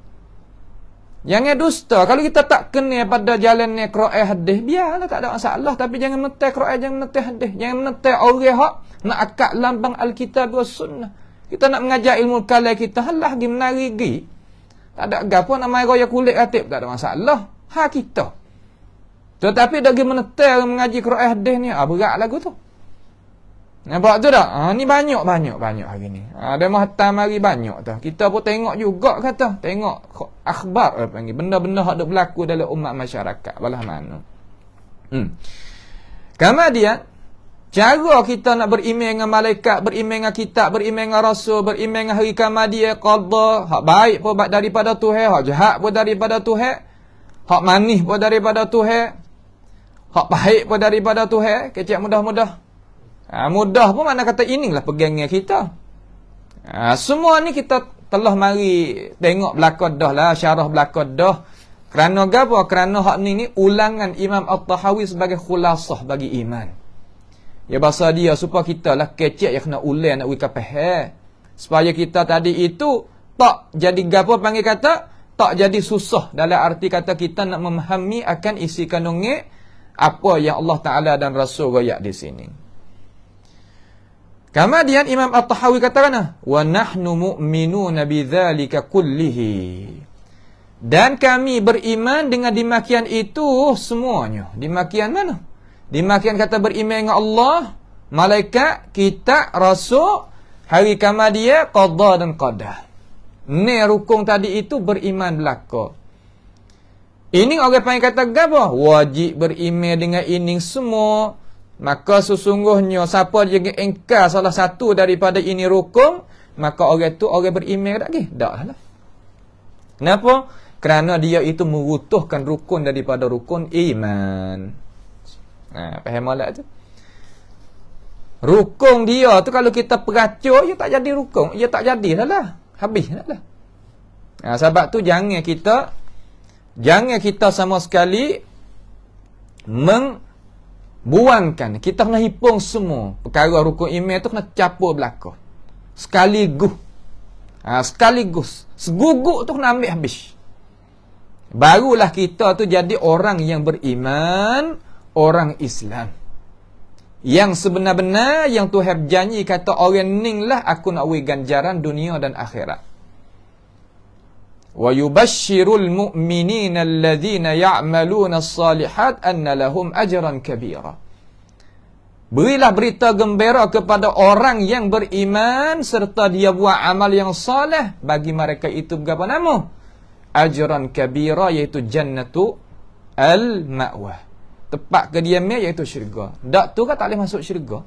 Jangan dusta Kalau kita tak kena pada jalan ni Kro'ah hadis Biarlah tak ada masalah Tapi jangan menetai Kro'ah Jangan menetai hadis Jangan menetai orang yang Nak akak lambang Alkitab Sunnah kita nak mengajar ilmu kalai kita halah gi menari gi. Tak ada gapo nak mai royak kulit katip tak ada masalah. Ha kita. Tetapi dah gi menetel mengaji Quran hadis ni, ah berat lagu tu. Nampak tu tak? Ha, ni banyak-banyak banyak hari ni. Ha, dia mahatam hari banyak tu. Kita pun tengok juga kata. Tengok akhbar apa panggil. Benda-benda yang berlaku dalam umat masyarakat. Balah mana. Hmm. Kemudian, Cara kita nak beriman dengan malaikat, beriman dengan kitab, beriman dengan rasul, beriman dengan hari kiamat dia qada, hak baik pun daripada Tuhan, hak jahat pun daripada Tuhan. Hak manis pun daripada Tuhan. Hak baik pun daripada Tuhan, kecik mudah-mudah. Ha, mudah pun mana kata inilah pegangnya kita. Ha, semua ni kita telah mari tengok belakang dah lah, syarah belakang dah. Kerana apa? Kerana hak ni ni ulangan Imam At-Tahawi sebagai khulasah bagi iman. Ya bahasa dia supaya kita lah kecek yang nak ulen nak wika pehe eh. Supaya kita tadi itu tak jadi gapo panggil kata tak jadi susah dalam arti kata kita nak memahami akan isi kandungnya apa yang Allah Taala dan Rasul royak di sini. Kemudian Imam At-Tahawi kata kana wa nahnu mu'minun bidzalika kullihi. Dan kami beriman dengan demikian itu semuanya. Demikian mana? Dimakian kata beriman dengan Allah, malaikat, kita, rasul, hari kamadia, qadda dan qadda. Ni rukun tadi itu beriman belaka. Ini orang panggil kata apa? Wajib beriman dengan ini semua. Maka sesungguhnya siapa yang engkar salah satu daripada ini rukun. maka orang itu orang beriman tak lagi? Tak lah. Kenapa? Kerana dia itu merutuhkan rukun daripada rukun iman ha, Faham malak tu Rukung dia tu kalau kita peracur Ia tak jadi rukung Ia tak jadi dah lah Habis dah lah ha, Sebab tu jangan kita Jangan kita sama sekali Membuangkan Kita kena hipung semua Perkara rukun iman tu kena capur belakang Sekaligus ha, Sekaligus Seguguk tu kena ambil habis Barulah kita tu jadi orang yang Beriman orang Islam. Yang sebenar-benar yang Tuhan janji kata orang lah aku nak wei ganjaran dunia dan akhirat. Wa yubashshirul mu'minina alladhina ya'maluna as-salihat anna lahum ajran kabira. Berilah berita gembira kepada orang yang beriman serta dia buat amal yang soleh bagi mereka itu berapa nama? Ajran kabira iaitu jannatu al-ma'wah tempat kediamnya iaitu syurga. Dak tu kan tak boleh masuk syurga.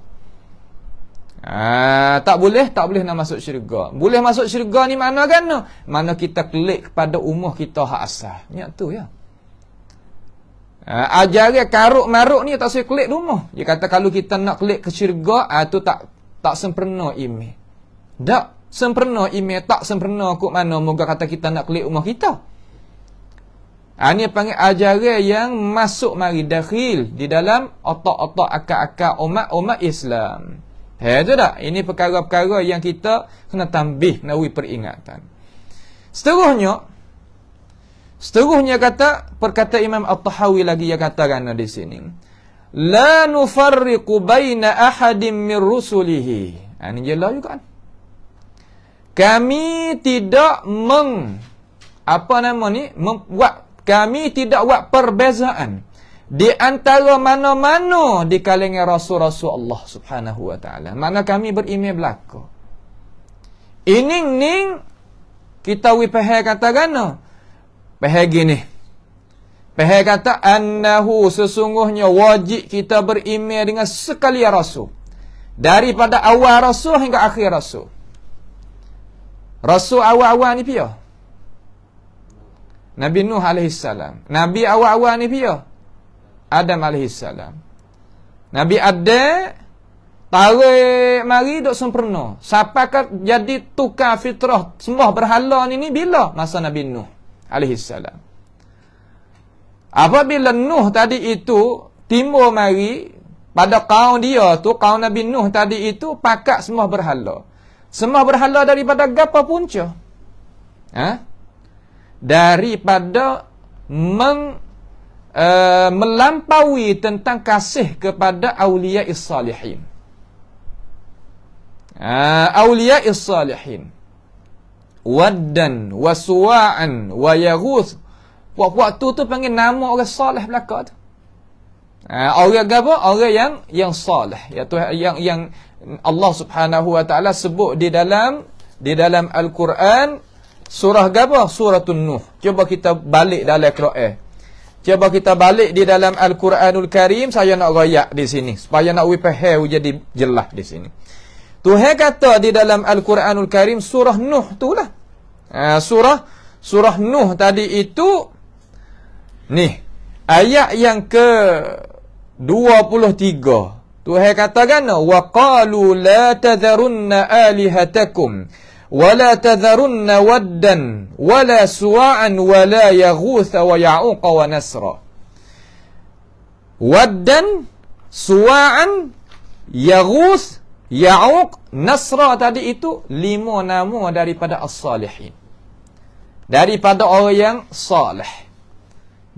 Ah, tak boleh, tak boleh nak masuk syurga. Boleh masuk syurga ni mana kan? Mana kita klik kepada umur kita hak asal. Niat tu ya. Ah, ha, ajar karuk maruk ni tak sesuai klik rumah. Dia kata kalau kita nak klik ke syurga, ah, tu tak tak sempurna ime. Dak sempurna ime, tak sempurna kok mana moga kata kita nak klik umur kita. Ini panggil ajaran yang masuk mari dahil di dalam otak-otak akak-akak umat-umat Islam. Hei, tu tak? Ini perkara-perkara yang kita kena tambih, kena peringatan. Seterusnya, seterusnya kata, perkata Imam At-Tahawi lagi yang katakan di sini. La nufarriqu baina ahadim min rusulihi. Ha, ini jelas juga. Kan? Kami tidak meng... Apa nama ni? Membuat kami tidak buat perbezaan di antara mana-mana di kalangan rasul-rasul Allah Subhanahu wa taala. Mana kami berimej belaka. Ini ning kita wi pehe kata gano. Pehe gini. Pehe kata annahu sesungguhnya wajib kita berimej dengan sekali ya rasul. Daripada awal rasul hingga akhir rasul. Rasul awal-awal ni pia. Nabi Nuh AS Nabi awal-awal ni pia Adam AS Nabi Adek Tarik mari duk sempurna kat jadi tukar fitrah Semua berhala ni ni bila Masa Nabi Nuh AS Apabila Nuh tadi itu Timur mari Pada kaum dia tu Kaum Nabi Nuh tadi itu Pakat semua berhala Semua berhala daripada gapa punca Haa daripada meng, uh, melampaui tentang kasih kepada awliya salihin uh, eh, awliya salihin waddan wasuwa'an wa yaghuth waktu tu panggil nama orang soleh belaka tu uh, orang apa orang yang yang soleh iaitu yang yang Allah Subhanahu wa taala sebut di dalam di dalam al-Quran Surah Gabah Surah Nuh Cuba kita balik dalam Quran Cuba kita balik di dalam Al-Quranul Karim Saya nak rayak di sini Supaya nak wipahew jadi jelas di sini Tuhan kata di dalam Al-Quranul Karim Surah Nuh tu lah uh, Surah Surah Nuh tadi itu Ni Ayat yang ke 23 Tuhan kata kan Wa qalu la tazarunna alihatakum Wa qalu la tazarunna alihatakum ولا تذرن ودا ولا سواعا ولا يغوث ويعوق ونسرا ودا سواعا يغوث يعوق نسرا tadi itu lima nama daripada as-salihin daripada orang yang saleh.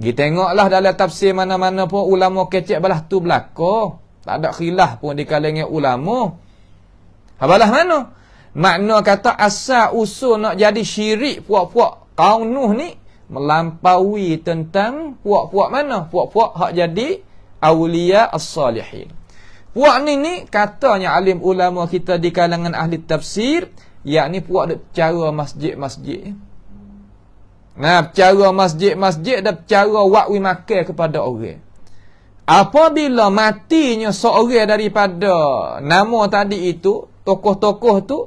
kita tengoklah dalam tafsir mana-mana pun ulama kecil belah tu belako tak ada khilaf pun di kalangan ulama habalah mana Makna kata asal usul nak jadi syirik puak-puak kaum Nuh ni melampaui tentang puak-puak mana? Puak-puak hak jadi awliya as-salihin. Puak ni ni katanya alim ulama kita di kalangan ahli tafsir, yakni puak dek cara masjid-masjid. Nah, cara masjid-masjid dan cara wakwi makan kepada orang. Apabila matinya seorang daripada nama tadi itu, tokoh-tokoh tu -tokoh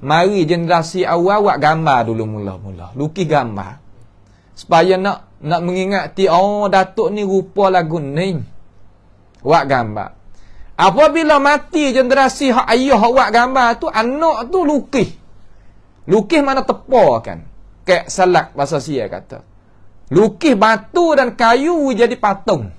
Mari generasi awal awak gambar dulu mula-mula. Lukis gambar. Supaya nak nak mengingati, oh datuk ni rupa lagu ni. Awak gambar. Apabila mati generasi hak ayah awak gambar tu, anak tu lukis. Lukis mana tepa kan? Kek salak bahasa siya kata. Lukis batu dan kayu jadi patung.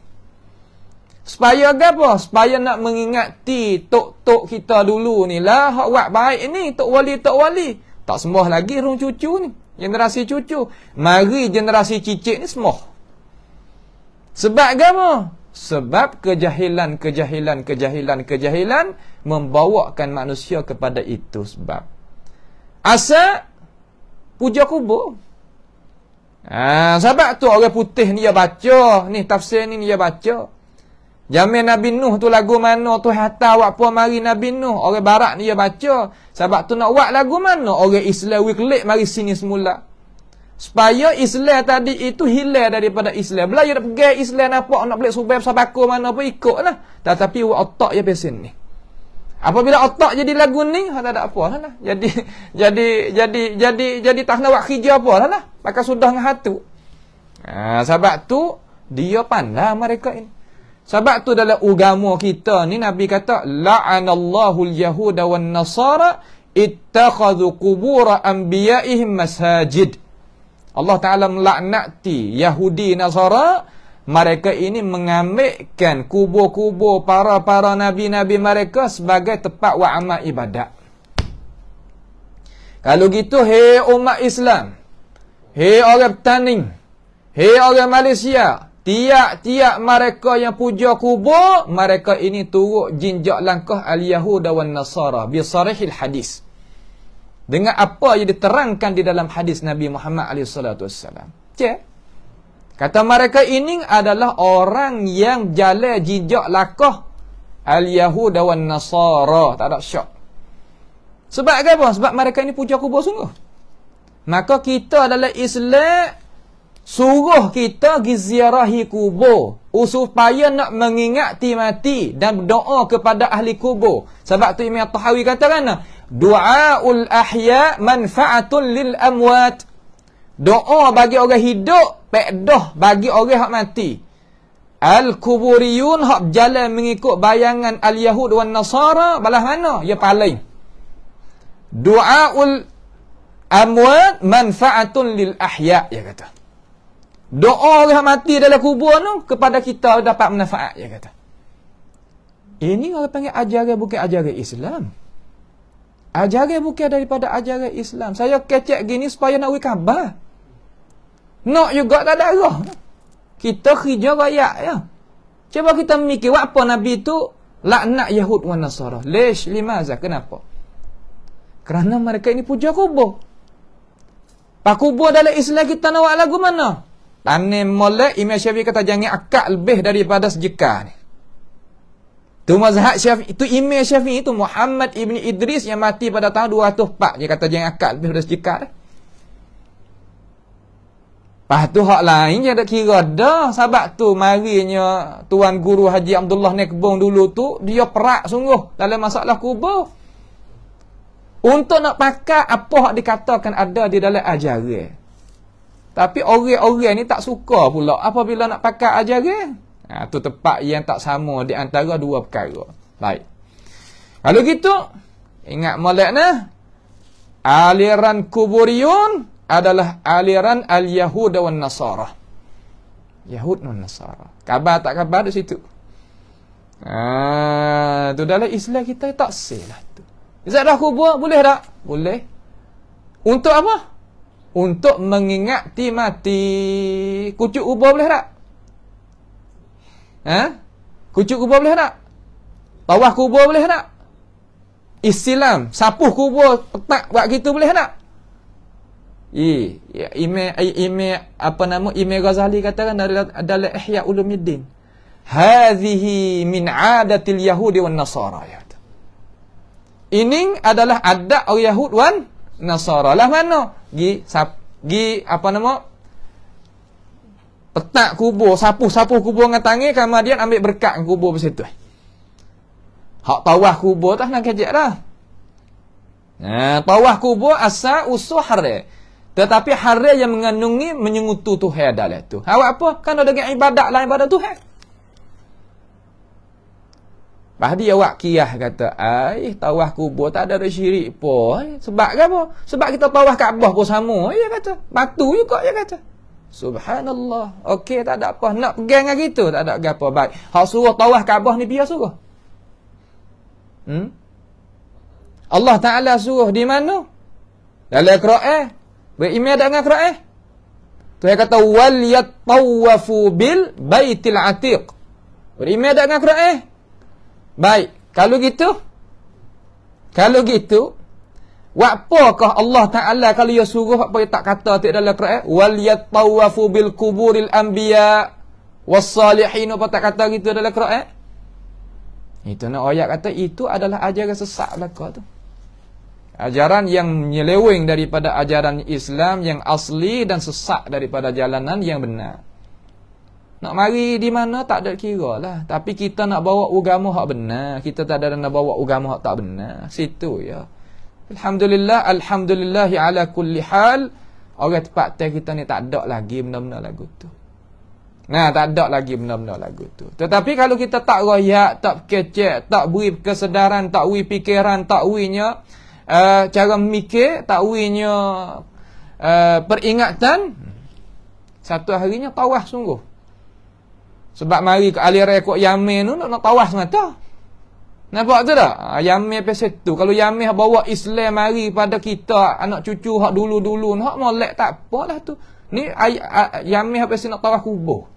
Supaya apa? Supaya nak mengingati tok-tok kita dulu ni lah. Hak wak baik ni. Tok wali, tok wali. Tak semua lagi rung cucu ni. Generasi cucu. Mari generasi cicit ni semua. Sebab apa? Sebab kejahilan, kejahilan, kejahilan, kejahilan membawakan manusia kepada itu sebab. Asa puja kubur. Ah, sebab tu orang putih ni dia baca. Ni tafsir ni dia baca. Jamin Nabi Nuh tu lagu mana tu hatta awak puan mari Nabi Nuh. Orang barat ni dia baca. Sebab tu nak buat lagu mana? Orang Islam wiklik mari sini semula. Supaya Islam tadi itu hilang daripada Islam. Bila dia pergi Islam nampak, nak beli subay bersabaku mana pun ikut lah. Tetapi buat otak dia pesen ni. Apabila otak jadi lagu ni, ha, tak ada apa lah. lah. Jadi, jadi, jadi, jadi, jadi tak nak buat kerja apa lah lah. Maka sudah ngehatu. Ha, sebab tu, dia pandai mereka ini. Sebab tu dalam agama kita ni Nabi kata la'anallahu al-yahuda wan nasara ittakhadhu qubur anbiya'ihim masajid. Allah Taala melaknati Yahudi Nasara mereka ini mengambilkan kubur-kubur para-para nabi-nabi mereka sebagai tempat wa amal ibadat. Kalau gitu hei umat Islam. Hei orang Tanning. Hei orang Malaysia. Tiap-tiap mereka yang puja kubur, mereka ini turut jinjak langkah al-Yahud dan Nasara bi hadis. Dengan apa yang diterangkan di dalam hadis Nabi Muhammad alaihi salatu wasallam. Cek. Kata mereka ini adalah orang yang jalan jinjak langkah al-Yahud dan Nasara. Tak ada syak. Sebab apa? Sebab mereka ini puja kubur sungguh. Maka kita adalah Islam suruh kita pergi ziarahi kubur supaya nak mengingat ti mati dan berdoa kepada ahli kubur sebab tu Imam Tahawi kata kan du'aul ahya manfaatun lil amwat doa bagi orang hidup pekdoh bagi orang yang mati Al-Kuburiyun hak jalan mengikut bayangan Al-Yahud dan Nasara balah mana? Ya paling Du'a'ul amwat manfaatun lil ahya' Ya kata Doa orang yang mati dalam kubur tu kepada kita dapat manfaat dia kata. Ini orang panggil ajaran bukan ajaran Islam. Ajaran bukan daripada ajaran Islam. Saya kecek gini supaya nak wik khabar. Nak juga tak ada roh. Kita kerja rakyat ya. Cuba kita mikir apa Nabi tu laknat Yahud dan Nasara. Lesh limazah. Kenapa? Kerana mereka ini puja kubur. Pak kubur dalam Islam kita nak buat lagu mana? Ani molek Imam Syafi'i kata jangan akak lebih daripada sejika ni. Tu mazhab Syafi'i, itu Imam Syafi'i itu Muhammad Ibni Idris yang mati pada tahun 204 dia kata jangan akak lebih daripada sejika dah. Lepas tu hak lain yang ada kira dah sebab tu marinya Tuan Guru Haji Abdullah Nekbong dulu tu dia perak sungguh dalam masalah kubur. Untuk nak pakai apa yang dikatakan ada di dalam ajaran. Tapi orang-orang ni tak suka pula apabila nak pakai ajaran. Ha, tu tempat yang tak sama di antara dua perkara. Baik. Kalau gitu, ingat molek nah. Aliran kuburiyun adalah aliran al-Yahud dan Nasara. Yahud dan Nasara. Khabar tak khabar di situ. Ha, tu dalam Islam kita tak sah lah tu. Zat dah kubur boleh tak? Boleh. Untuk apa? untuk mengingati mati. Kucuk ubah boleh tak? Eh? Kucuk ubah boleh tak? Tawah kubur boleh tak? Islam, sapuh kubur petak buat gitu boleh tak? Ya, ime eh, ime apa nama ime Ghazali katakan dari dalam Ihya Ulumuddin. Hazihi min adatil Yahudi wan Nasara ya. Ini adalah adat orang Yahud wan Nasara. Lah mana? Gi gi apa nama? Petak kubur, sapu-sapu kubur dengan tangan kemudian ambil berkat kubur bersitu. Hak tawah kubur tak nak kejek dah. Ha, tawah kubur asal usul hari. Tetapi hari yang mengandungi menyengutu Tuhan adalah tu. Awak apa? Kan ada dengan ibadat lain ibadat Tuhan. Lepas dia awak kiyah kata, Eh, tawah kubur tak ada syirik pun. Eh, sebab apa? Sebab kita tawah Kaabah pun sama. Dia ya kata, batu juga dia ya kata. Subhanallah. Okey, tak ada apa. Nak pergi dengan kita, tak ada apa. Baik. Hak suruh tawah Kaabah ni biar suruh. Hmm? Allah Ta'ala suruh di mana? Dalam Kro'ah. Berimia dengan Kro'ah. Tu dia kata, Wal yattawafu bil baitil atiq. Berimia dengan Kro'ah. Kro'ah. Baik, kalau gitu kalau gitu Wapakah Allah Ta'ala kalau ia suruh apa ia tak kata tak dalam Quran? Wal yatawafu bil kuburil anbiya was salihin apa tak kata gitu dalam Quran? Itu nak ayat kata itu adalah ajaran sesat belaka tu. Ajaran yang menyeleweng daripada ajaran Islam yang asli dan sesat daripada jalanan yang benar. Nak mari di mana tak ada kira lah. Tapi kita nak bawa ugamu hak benar. Kita tak ada nak bawa ugamu hak tak benar. Situ ya. Alhamdulillah, alhamdulillah ala kulli hal. Orang tempat teh kita ni tak ada lagi benda-benda lagu tu. Nah, tak ada lagi benda-benda lagu tu. Tetapi kalau kita tak royak, tak kecek, tak beri kesedaran, tak beri pikiran tak uinya uh, eh, cara memikir, tak uinya uh, eh, peringatan, satu harinya tawah sungguh. Sebab mari ke alir raya kok Yamin tu nak, nak tawas mata. Nampak tu tak? Ha, ah, yamin apa situ. Kalau Yamin bawa Islam mari pada kita anak cucu hak dulu-dulu hak molek tak apalah tu. Ni ay, Yamin apa nak tawas kubur.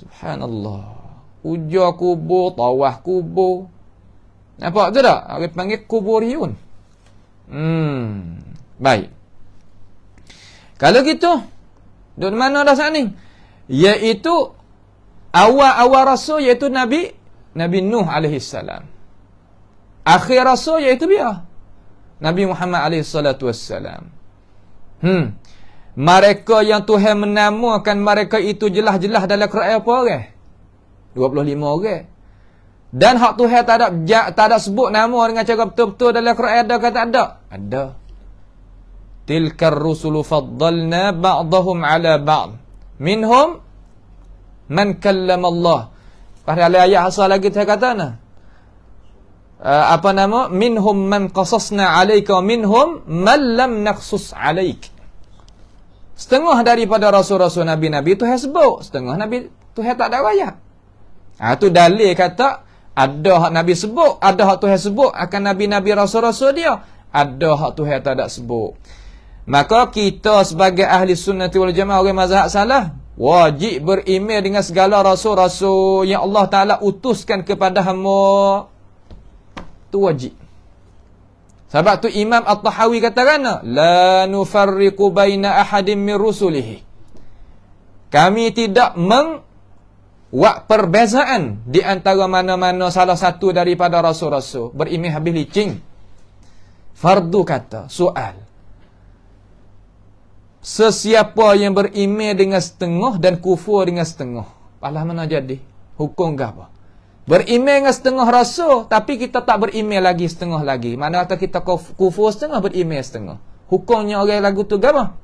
Subhanallah. Uja kubur, tawas kubur. Nampak tu tak? Orang panggil kubur riun. Hmm. Baik. Kalau gitu, dari mana dah saat ni? Iaitu awal-awal rasul iaitu Nabi Nabi Nuh alaihi salam. Akhir rasul iaitu dia. Nabi Muhammad alaihi salatu wassalam. Hmm. Mereka yang Tuhan menamakan mereka itu jelas-jelas dalam Quran apa orang? Eh? 25 orang. Dan hak Tuhan tak ada tak ada sebut nama dengan cara betul-betul dalam Quran ada ke tak ada? Ada. Tilkar rusulu faddalna ba'dahum ala ba'd. Minhum Man kallam Allah. Pada ayat asal lagi dia kata nah. Uh, apa nama? Minhum man qasasna alayka minhum man lam naqsus alayk. Setengah daripada rasul-rasul nabi-nabi tu hasbuk, setengah nabi tu hak tak ada ayat. Ah tu dalil kata ada hak nabi sebut, ada hak Tuhan sebut akan nabi-nabi rasul-rasul dia. Ada hak Tuhan tak ada sebut. Maka kita sebagai ahli sunnati wal jamaah orang mazhab salah, Wajib berimel dengan segala rasul-rasul yang Allah Ta'ala utuskan kepada hamba. Itu wajib. Sebab tu Imam At-Tahawi kata kena? La nufarriku baina ahadim min rusulihi. Kami tidak mengwak perbezaan di antara mana-mana salah satu daripada rasul-rasul. Berimel habis licin. Fardu kata, soal. Sesiapa yang beriman dengan setengah dan kufur dengan setengah. Pahlah mana jadi? Hukum ke apa? Beriman dengan setengah rasul, tapi kita tak beriman lagi setengah lagi. Mana kata kita kufur setengah, beriman setengah. Hukumnya orang lagu tu ke apa?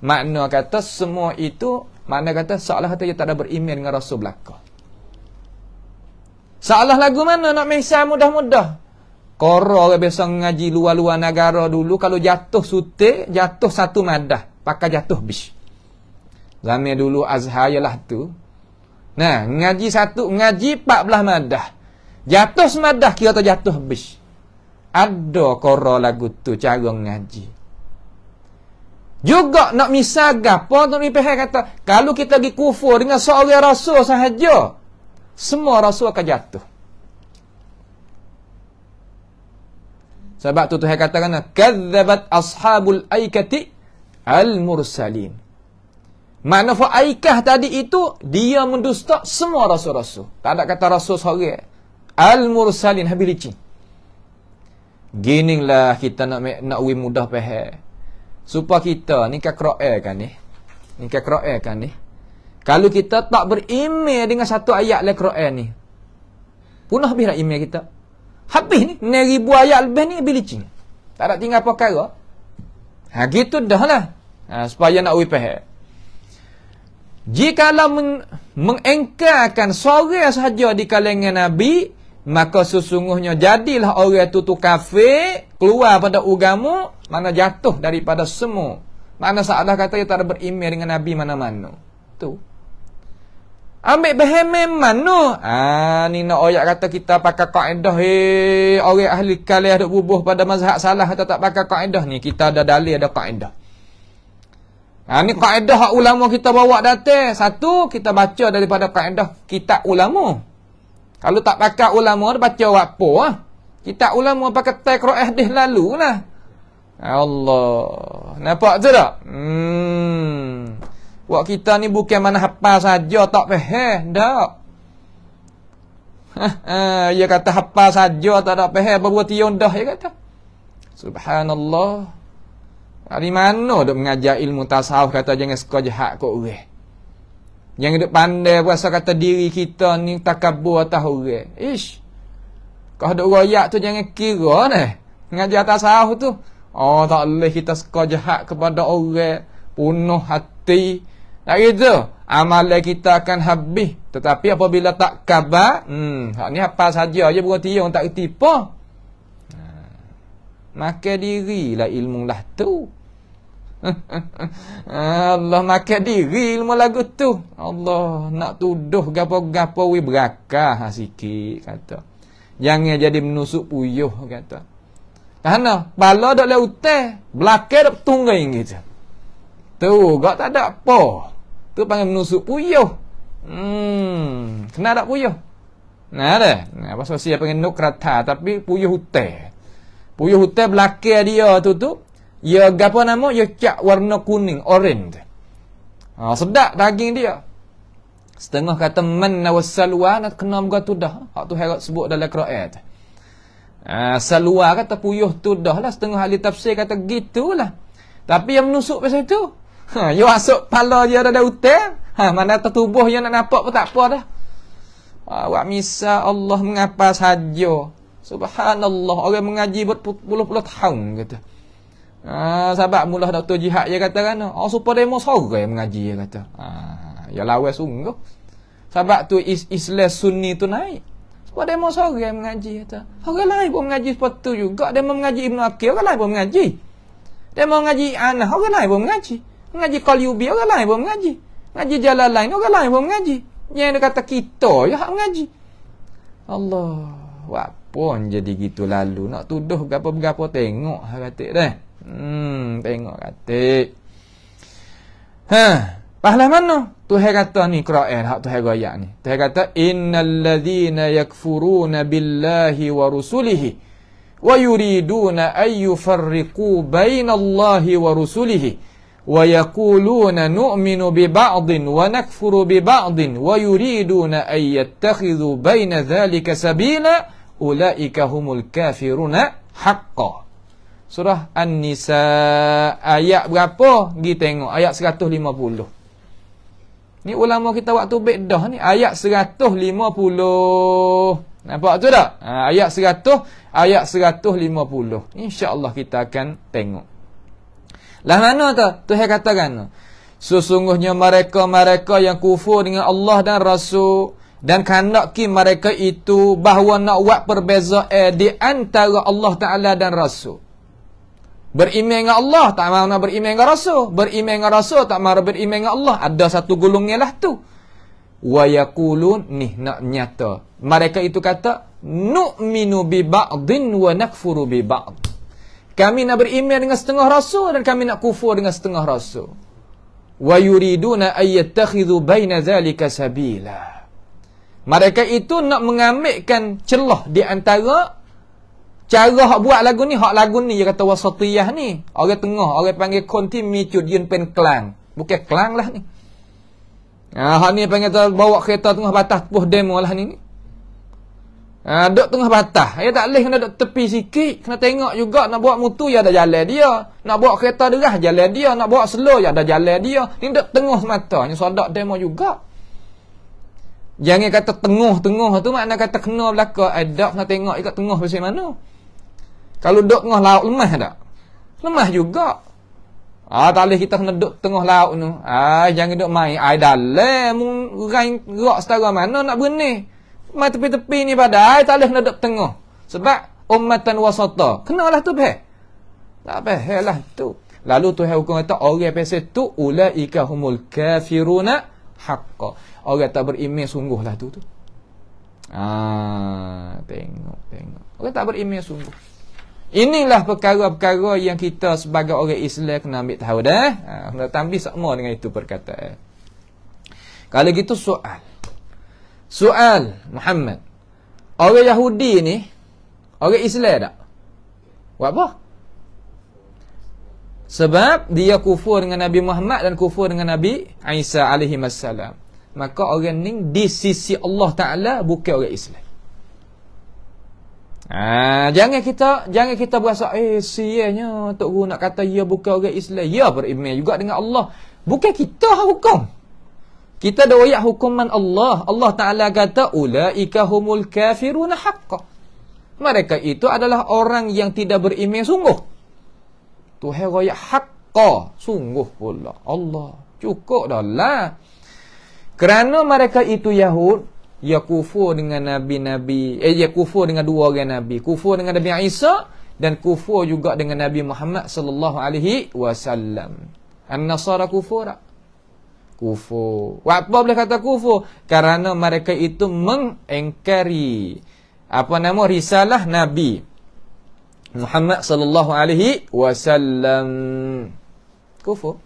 Makna kata semua itu, mana kata seolah kata dia tak ada beriman dengan rasul belakang. Seolah lagu mana nak mesah mudah-mudah? Korang biasa ngaji luar-luar negara dulu, kalau jatuh sutik, jatuh satu madah pakai jatuh bis. zaman dulu azhar ialah tu nah ngaji satu ngaji 14 madah jatuh semadah kira terjatuh bis. ada kora lagu tu cara ngaji juga nak misal gapo tu ni kata kalau kita pergi kufur dengan seorang rasul sahaja semua rasul akan jatuh sebab tu tu Tuhan katakan kadzabat ashabul aikati Al-Mursalin. Makna fa'aikah tadi itu, dia mendustak semua rasul-rasul. Tak ada kata rasul seorang. Al-Mursalin, habis licin. Ginilah kita nak nak wim mudah pahal. Supaya kita, ni kak kera'ah kan ni. Ni kak kera'ah kan ni. Kalau kita tak berimeh dengan satu ayat lah kera'ah ni. Punah habislah imeh kita. Habis ni, ni ribu ayat lebih ni, habis licin. Tak ada tinggal perkara. Ha gitu dahlah. Ha supaya nak ui pahal. Jikalau meng mengengkarkan suara saja di kalangan Nabi, maka sesungguhnya jadilah orang itu tu kafir, keluar pada ugamu mana jatuh daripada semua. Mana seadah kata dia tak ada beriman dengan Nabi mana-mana. Tu. -mana. Ambil bahan memang no. Ha, ah ni nak oyak kata kita pakai kaedah eh orang ahli kali ada bubuh pada mazhab salah atau tak pakai kaedah ni. Kita ada dalil ada kaedah. Ah ni kaedah hak ulama kita bawa datang. Satu kita baca daripada kaedah kitab ulama. Kalau tak pakai ulama baca apa ah? Kitab ulama pakai tai qiraah lalu lah. Allah. Nampak tu tak? Hmm. Wah kita ni bukan mana hafal saja tak faham, dak. ya kata hafal saja tak ada faham apa buat dah ya kata. Subhanallah. Dari mana dok mengajar ilmu tasawuf kata jangan suka jahat kok orang. Yang dok pandai puasa kata diri kita ni takabur atas orang. Ish. Kau dok royak tu jangan kira neh. Mengajar tasawuf tu. Oh tak boleh kita suka jahat kepada orang. Punuh hati. Tak kira Amalan kita akan habis Tetapi apabila tak kabar hmm, Hak ni apa saja aja Bukan tiang tak kerti apa ha. Maka dirilah ilmu lah tu Allah maka diri ilmu lagu tu Allah nak tuduh gapo-gapo wi berakah ha, sikit kata jangan jadi menusuk puyuh kata kerana pala dak leuteh, utai belakang dak tunggang gitu tu gak tak ada apa tu panggil menusuk puyuh hmm kena tak puyuh nah ada nah pasal si panggil nuk kereta tapi puyuh hutan puyuh hutan belakang dia tu tu ia ya apa nama ia ya cak warna kuning orange ha, sedap daging dia setengah kata man nawassalwa nak kena muka tu dah hak tu harap sebut dalam Quran tu Uh, ah, kata puyuh tu dah lah Setengah ahli tafsir kata gitulah Tapi yang menusuk pasal tu? Ha, you asuk pala dia ada hutang. Ha, mana tertubuh dia nak nampak pun tak apa dah. Ha, buat misa Allah mengapa saja. Subhanallah. Orang mengaji berpuluh-puluh tahun kata. Ha, sahabat mula Dr. Jihad dia kata kan. Oh, super demo sorang yang mengaji dia kata. Ha, ya lawa sungguh. Sahabat tu is Islam Sunni tu naik. Sebab dia sorang yang mengaji kata. Orang lain pun mengaji seperti tu juga. Dia mengaji Ibn Akhil. Orang lain pun mengaji. Dia mengaji Anah. Orang lain pun mengaji. Mengaji Qalyubi orang lain pun mengaji. Mengaji jalan lain orang lain pun mengaji. Yang dia kata kita je ya, hak mengaji. Allah. Buat jadi gitu lalu. Nak tuduh gapo gapo tengok hak katik dah. Hmm, tengok katik. Ha, pahlawan mana? Tuhan kata ni Quran hak Tuhan royak ni. Tuhan kata innal ladzina yakfuruna billahi wa rusulihi wa yuriduna an bainallahi wa rusulihi ويقولون نؤمن ببعض ونكفر ببعض ويريدون أن يتخذوا بين ذلك سبيلا أولئك هم الكافرون حقا Surah An-Nisa ayat berapa? Pergi tengok ayat 150. Ni ulama kita waktu bedah ni ayat 150. Nampak tu tak? Ha, ayat 100, ayat 150. Insya-Allah kita akan tengok. Lah mana tu? Tuhan katakan Sesungguhnya mereka-mereka yang kufur dengan Allah dan Rasul dan kanakki mereka itu bahawa nak buat perbezaan di antara Allah Taala dan Rasul. Beriman dengan Allah tak mana beriman dengan Rasul, beriman dengan Rasul tak mahu beriman dengan Allah. Ada satu gulungnya lah tu. Wa yaqulun ni nak nyata. Mereka itu kata nu'minu bi ba'din wa nakfuru bi ba'dhin. Kami nak beriman dengan setengah rasul dan kami nak kufur dengan setengah rasul. Wa yuriduna ayyattakhidhu baina zalika sabila. Mereka itu nak mengambilkan celah di antara cara hak buat lagu ni, hak lagu ni dia kata wasatiyah ni. Orang tengah, orang panggil continuity yun pen klang. Bukan klang lah ni. Ah, ha, ni panggil bawa kereta tengah batas tepuh demo lah ni. ni. Ha, ah, duk tengah batas. Ya tak boleh kena duk tepi sikit. Kena tengok juga nak buat mutu ya ada jalan dia. Nak buat kereta deras jalan dia. Nak buat slow ya ada jalan dia. Ni duk tengah semata. Ni sodak demo juga. Jangan kata tengah-tengah tu makna kata kena belakang. Eh, duk kena tengok ikut tengah pasal mana. Kalau duk tengah laut lemah tak? Lemah juga. Ah tak boleh kita kena duk tengah laut tu. Ah jangan duk main. Ai ah, dalam. Rang rak setara mana nak benih. Mai tepi-tepi ni badai Tak boleh nak tengah Sebab Ummatan wasata Kenalah tu peh Tak peh lah tu Lalu tu hai hukum kata Orang pesa tu Ula'ika humul kafiruna Hakka Orang tak berimeh sungguh lah tu tu Ah, tengok, tengok. Orang tak berimeh sungguh. Inilah perkara-perkara yang kita sebagai orang Islam kena ambil tahu dah. Ha, kena tambah semua dengan itu perkataan. Kalau gitu soal. Soal Muhammad. Orang Yahudi ni orang Islam tak? Buat apa? Sebab dia kufur dengan Nabi Muhammad dan kufur dengan Nabi Isa alaihi masallam. Maka orang ni di sisi Allah Taala bukan orang Islam. Ha, jangan kita jangan kita berasa eh sialnya tok guru nak kata ia ya bukan orang Islam. Ya beriman juga dengan Allah. Bukan kita hukum. Kita ada ayat hukuman Allah. Allah Ta'ala kata, Ula'ika humul kafirun haqqa. Mereka itu adalah orang yang tidak beriman sungguh. Itu ayat haqqa. Sungguh pula. Allah. Cukup dah lah. Kerana mereka itu Yahud, ia kufur dengan Nabi-Nabi. Eh, ia kufur dengan dua orang Nabi. Kufur dengan Nabi Isa dan kufur juga dengan Nabi Muhammad sallallahu alaihi wasallam. An-Nasara kufur Kufu. Apa boleh kata Kufu, Kerana mereka itu mengengkari apa nama risalah Nabi Muhammad sallallahu alaihi wasallam. Kufur.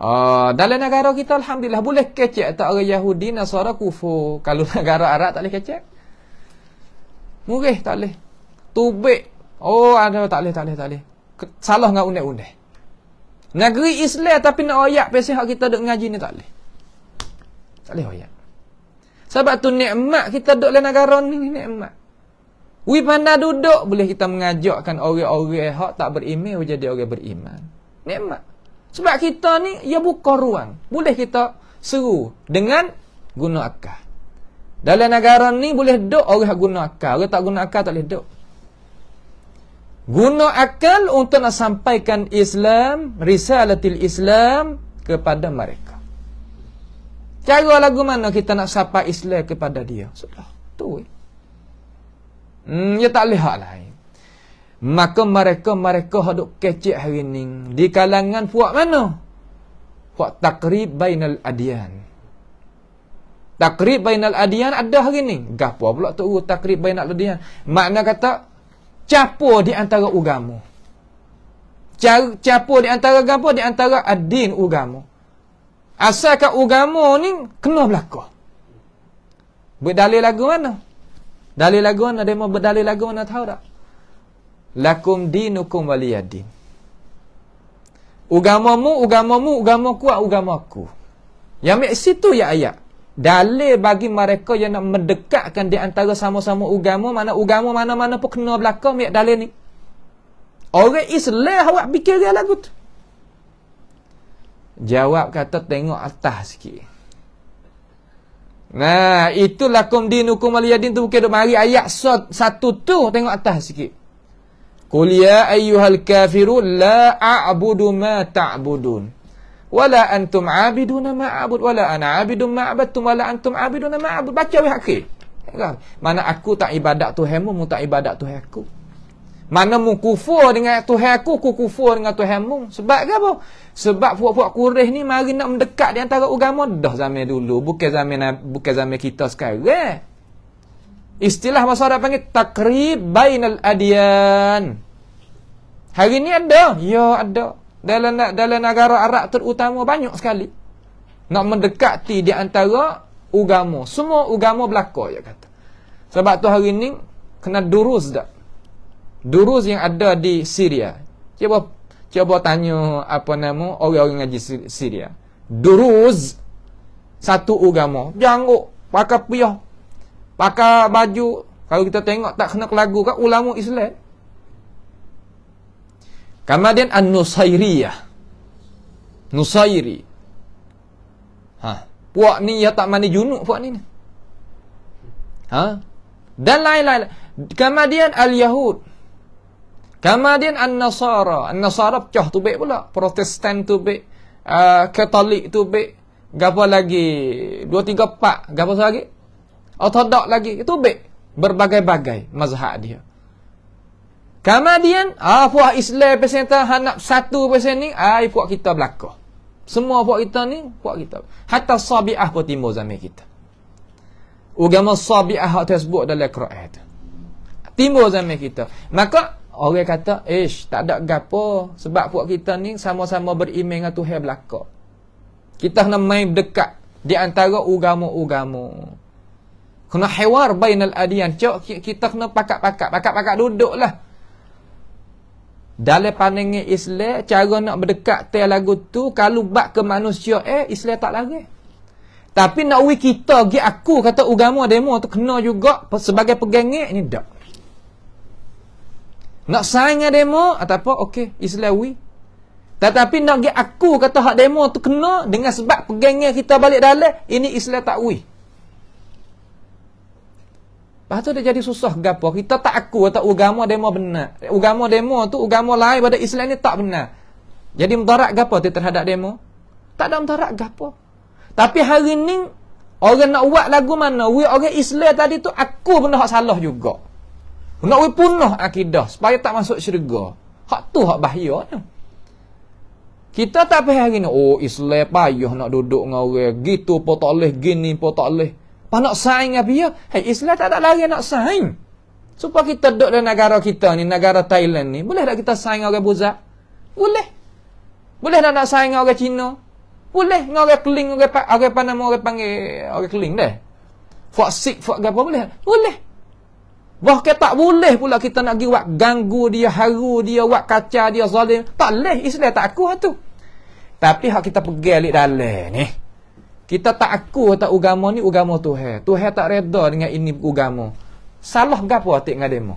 Ah, uh, dalam negara kita alhamdulillah boleh kecek tak orang Yahudi Nasara Kufu. Kalau negara Arab tak boleh kecek. Murih tak boleh. Tubik. Oh, ada tak boleh, tak boleh, tak boleh. Salah dengan unik-unik. Negeri Islam tapi nak royak pasal hak kita duk ngaji ni tak boleh. Tak boleh royak. Sebab tu nikmat kita duk dalam negara ni nikmat. Wi pandai duduk boleh kita mengajakkan orang-orang hak tak beriman jadi orang beriman. Nikmat. Sebab kita ni ya buka ruang. Boleh kita seru dengan guna akal. Dalam negara ni boleh duk orang guna akal, orang tak guna akal tak boleh duk guna akal untuk nak sampaikan Islam, risalatil Islam kepada mereka. Cara lagu mana kita nak sapa Islam kepada dia? Sudah, tu. Hmm, ya tak lihat lah. Maka mereka-mereka hadut kecik hari ni. Di kalangan puak mana? Puak takrib bainal adian. Takrib bainal adian ada hari ni. Gapwa pula tu takrib bainal adian. Makna kata, capur di antara agama. Capur di antara agama di antara adin ugamu, Asalkan agama ni kena berlaku. Berdalil lagu mana? dali lagu mana? Dia mau berdali lagu mana tahu tak? Lakum dinukum waliyadin. Ugamamu, ugamamu, ugamaku, ugamaku. Yang ambil situ ya ayat dalil bagi mereka yang nak mendekatkan di antara sama-sama agama mana agama mana-mana pun kena belakang mek dalil ni orang Islam awak fikir dia lagu tu jawab kata tengok atas sikit nah itulah kum dinukum aliyadin tu bukan duk mari ayat satu tu tengok atas sikit Kul ya ayyuhal kafirun la a'budu ma ta'budun ta wala antum abiduna ma'abud wala ana abidun ma'abattum wala antum abiduna ma'abud baca wih akhir mana aku tak ibadat Tuhanmu mu tak ibadat Tuhan aku mana mu kufur dengan Tuhan aku ku kufur dengan Tuhanmu sebab ke apa sebab puak-puak Quraisy ni mari nak mendekat di antara agama dah zaman dulu bukan zaman bukan zaman kita sekarang eh? istilah bahasa Arab panggil takrib bainal adyan hari ni ada ya ada dalam dalam negara Arab terutama banyak sekali nak mendekati di antara agama. Semua agama belaka ya kata. Sebab tu hari ni kena durus dah. Durus yang ada di Syria. Cuba cuba tanya apa nama orang-orang ngaji Syria. Durus satu agama. Janguk pakai piah. Pakai baju kalau kita tengok tak kena kelagu kan ulama Islam. Kemudian An-Nusairiyah. Nusairi. Ha. Puak ni ya tak mana junuk puak ni. Ha. Dan lain-lain. Kemudian Al-Yahud. Kemudian An-Nasara. An-Nasara pecah tu baik pula. Protestan tu baik. Uh, Katolik tu baik. Gapa lagi? Dua, tiga, pak, Gapa lagi? Otodok lagi. Itu baik. Berbagai-bagai mazhab dia. Kemudian, ah, puak Islam persentan hanap satu persen ni, ah, puak kita belakang. Semua puak kita ni, puak kita. Hatta sabi'ah pun timur zaman kita. Ugama sabi'ah yang tersebut dalam Quran tu. Timur zaman kita. Maka, orang kata, ish, tak ada gapo sebab puak kita ni sama-sama beriman dengan Tuhan belakang. Kita kena main dekat di antara ugama-ugama. Kena hewar bainal adian. Cok, kita kena pakak pakak, pakak pakak duduklah. Dalam pandangan Islam, cara nak berdekat tel lagu tu, kalau bak ke manusia eh, Islam tak lari. Tapi nak we kita, gi aku kata ugamu demo tu kena juga sebagai pegangik ni tak. Nak sayang demo atau apa, okey, Islam we. Tetapi nak gi aku kata hak demo tu kena dengan sebab pegangik kita balik dalam, ini Islam tak we. Lepas tu dia jadi susah gapo. Kita tak aku tak agama demo benar. Agama demo tu agama lain pada Islam ni tak benar. Jadi mudarat gapo dia terhadap demo? Tak ada mudarat gapo. Tapi hari ni orang nak buat lagu mana? We orang Islam tadi tu aku benda hak salah juga. Nak we punah akidah supaya tak masuk syurga. Hak tu hak bahaya tu. Kita tak payah hari ni, oh Islam payah nak duduk dengan orang. Gitu pun tak boleh, gini pun tak boleh panak saing apa ya? Hey, Islam tak ada lagi nak saing. Supaya kita duduk dalam negara kita ni, negara Thailand ni, boleh tak kita saing orang buzak? Boleh. Boleh tak nak saing orang Cina? Boleh dengan orang keling, orang apa nama orang panggil orang keling dah. Fasik, fasik apa boleh? Boleh. Bahkan tak boleh pula kita nak pergi buat ganggu dia, haru dia, buat kaca dia, zalim. Tak boleh. Islam tak aku tu. Tapi hak kita pergi alik dalam ni. Kita tak aku tak agama ni agama Tuhan. Tuhan tak reda dengan ini agama. Salah gapo atik dengan demo?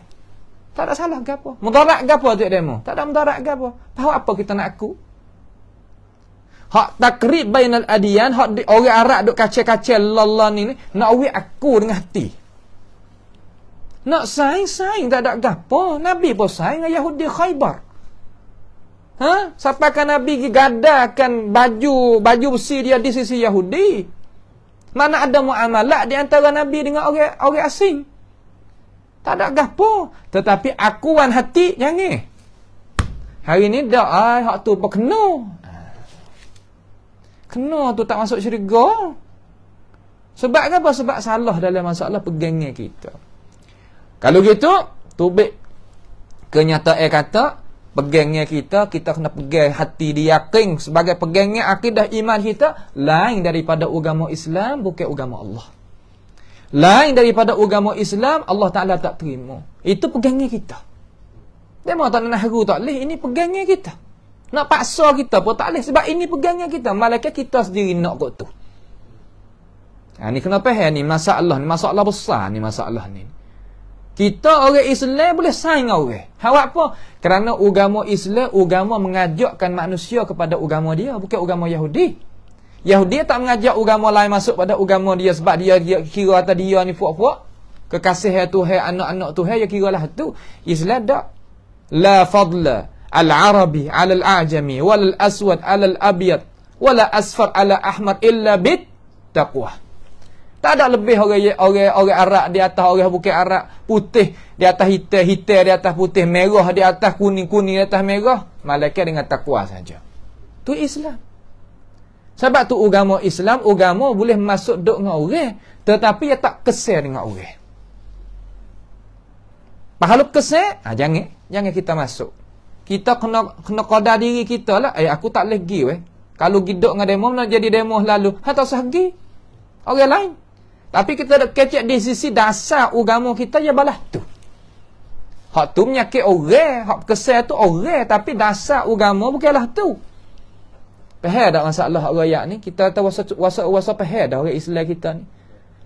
Tak ada salah gapo. Mudarat gapo atik demo? Tak ada mudarat gapo. Tahu apa kita nak aku? Hak takrib bainal adiyan, hak di, orang Arab duk kaca-kaca lalah ni ni, nak awi aku dengan hati. Nak saing-saing tak ada gapo. Nabi pun saing dengan Yahudi Khaybar. Ha? kan Nabi pergi gadahkan baju, baju besi dia di sisi Yahudi. Mana ada muamalat di antara Nabi dengan orang orang asing. Tak ada gapo. Tetapi akuan hati yang ni. Hari ni dah, ay, hak tu pun kena. Kena tu tak masuk syurga. Sebab apa? Sebab salah dalam masalah pegangnya kita. Kalau gitu, tubik kenyataan kata, pegangnya kita, kita kena pegang hati dia yakin sebagai pegangnya akidah iman kita lain daripada agama Islam bukan agama Allah. Lain daripada agama Islam Allah Taala tak terima. Itu pegangnya kita. Dia mahu tak nak haru tak boleh. Ini pegangnya kita. Nak paksa kita pun tak boleh. Sebab ini pegangnya kita. Malaikat kita sendiri nak kot tu. Ha, ni kena faham ni masalah ni. Masalah besar ni masalah ni. Kita orang Islam boleh saing dengan orang. Hal apa? Kerana agama Islam, agama mengajakkan manusia kepada agama dia, bukan agama Yahudi. Yahudi tak mengajak agama lain masuk pada agama dia sebab dia, dia kira atas dia ni fuak-fuak. Kekasih tu, anak-anak tu, ya kira lah tu. Islam tak. La fadla al-Arabi ala al-Ajami wal al-Aswad ala al-Abiyat wala asfar ala ahmad illa bit taqwa. Tak ada lebih orang orang orang Arab di atas orang bukan Arab, putih di atas hitam, hitam di atas putih, merah di atas kuning, kuning di atas merah, malaikat dengan takwa saja. Tu Islam. Sebab tu agama Islam, agama boleh masuk duk dengan orang, tetapi ia tak kesal dengan orang. Pahaluk kesal, ha, jangan, jangan kita masuk. Kita kena kena kodar diri kita lah. Eh, aku tak boleh pergi. Kalau pergi duduk dengan demo, nak jadi demo lalu. Ha, tak usah pergi. Orang lain. Tapi kita ada kecek di sisi dasar agama kita ya balah tu. Hak tu menyakit orang, hak kesal tu orang tapi dasar agama bukanlah tu. Faham tak masalah orang ayat ni? Kita tahu wasa wasa, wasa faham dah orang Islam kita ni.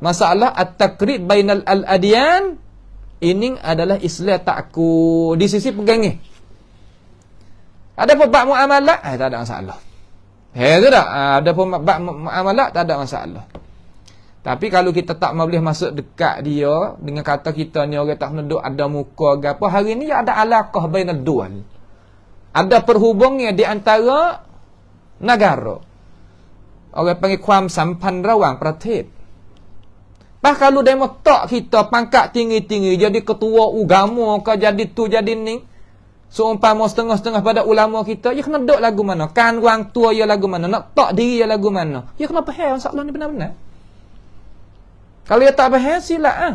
Masalah at-taqrid bainal al-adyan ini adalah Islam tak takku di sisi pegangih. Ada pun bab muamalat, eh, tak ada masalah. Faham tak? Ah, ada pun bab muamalat tak ada masalah. Tapi kalau kita tak boleh masuk dekat dia dengan kata kita ni orang tak menduk ada muka apa hari ni ada alaqah bainal dual. Ada perhubungnya di antara negara. Orang panggil kuam sampan rawang pratib. Pas kalau dia tak kita pangkat tinggi-tinggi jadi ketua agama ke jadi tu jadi ni. Seumpama so, setengah-setengah pada ulama kita, ya kena duk lagu mana? Kan wang tua ya lagu mana? Nak tak diri ya lagu mana? Ya kena pahal masalah ni benar-benar. Kalau dia tak faham sila lah, ah.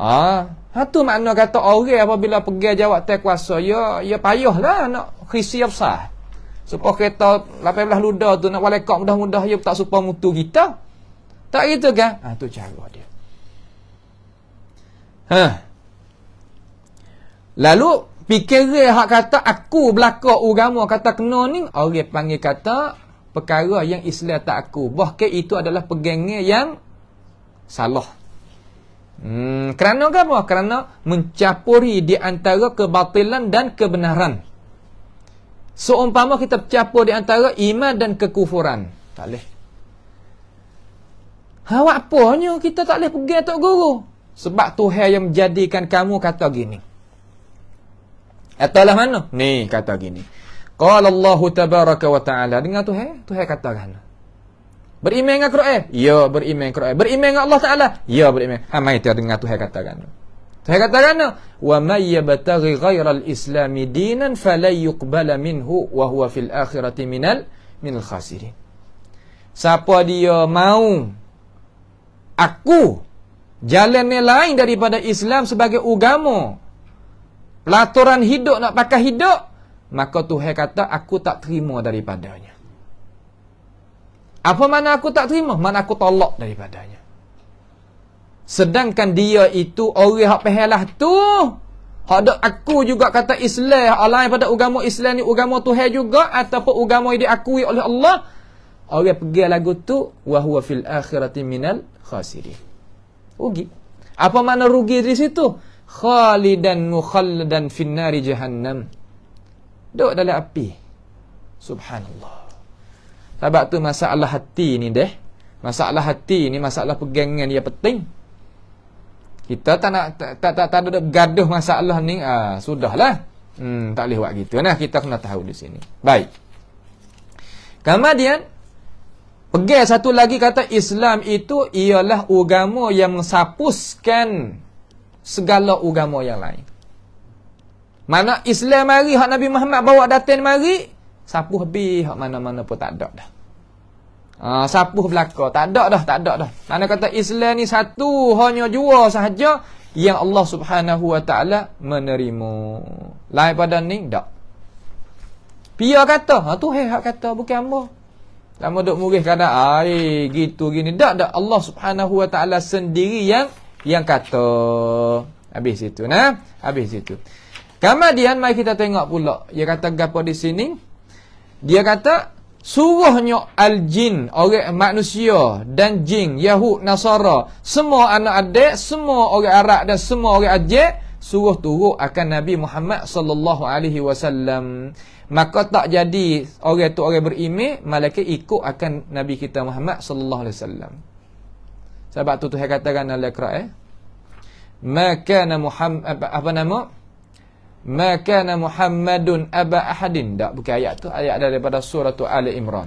Ha? Ah, ha tu makna kata orang apabila pergi jawab tak kuasa, ya ya payahlah nak khisi besar. Supaya kereta 18 luda tu nak walekak mudah-mudah ya tak supaya mutu kita. Tak gitu kan? Ha tu cara dia. Ha. Lalu pikir hak kata aku belaka agama kata kena ni orang panggil kata perkara yang Islam tak aku. Bahkan itu adalah pegangan yang salah. Hmm, kerana apa? Kerana mencapuri di antara kebatilan dan kebenaran. Seumpama so, kita mencapur di antara iman dan kekufuran. Tak boleh. Awak apanya kita tak boleh pergi Tok Guru? Sebab Tuhan yang menjadikan kamu kata gini. Atalah mana? Ni kata gini. Qala Allah tabaraka wa ta'ala. Dengar Tuhan, Tuhan kata kan. Beriman dengan Quran? Ya, beriman dengan Quran. Beriman dengan Allah Taala? Ya, beriman. Ha mai tiada dengar Tuhan katakan. Tuhan katakan, "Wa may yabtaghi ghayra al-islam dinan falan minhu wa huwa fil akhirati minal minal khasirin." Siapa dia mau aku jalan yang lain daripada Islam sebagai agama. Pelaturan hidup nak pakai hidup, maka Tuhan kata aku tak terima daripadanya. Apa mana aku tak terima? Mana aku tolak daripadanya. Sedangkan dia itu orang hak pehelah tu. Hak dak aku juga kata Islam, alai pada agama Islam ni agama Tuhan juga ataupun agama yang diakui oleh Allah. Orang pergi lagu tu wa huwa fil akhirati minal khasirin. Rugi. Apa mana rugi di situ? Khalidan mukhalladan fin nari jahannam. Duduk dalam api. Subhanallah. Sebab tu masalah hati ni deh. Masalah hati ni masalah pegangan dia penting. Kita tak nak tak tak tak ada gaduh masalah ni ah sudahlah. Hmm tak boleh buat gitu nah kita kena tahu di sini. Baik. Kemudian pegang satu lagi kata Islam itu ialah agama yang menghapuskan segala agama yang lain. Mana Islam mari hak Nabi Muhammad bawa datang mari, sapu habis hak mana-mana pun tak ada dah. Ha, sapuh belaka. Tak ada dah, tak ada dah. Mana kata Islam ni satu hanya jua sahaja yang Allah Subhanahu Wa Taala menerima. Lain pada ni dak. Pia kata, ha tu hak kata bukan hamba. Lama duk murih kata, ai gitu gini. Dak dak Allah Subhanahu Wa Taala sendiri yang yang kata. Habis itu nah. Habis itu. Kemudian mari kita tengok pula dia kata gapo di sini. Dia kata Suruhnya al-jin, orang manusia dan jin, Yahud, Nasara, semua anak adik, semua orang Arab dan semua orang ajik, suruh turut akan Nabi Muhammad sallallahu alaihi wasallam. Maka tak jadi orang tu orang berime, malaikat ikut akan Nabi kita Muhammad sallallahu alaihi wasallam. Sebab tu Tuhan katakan dalam Al-Quran eh. Maka Muhammad apa nama? Maka na Muhammadun aba ahadin. Tak bukan ayat tu, ayat daripada surah Tu Ali Imran.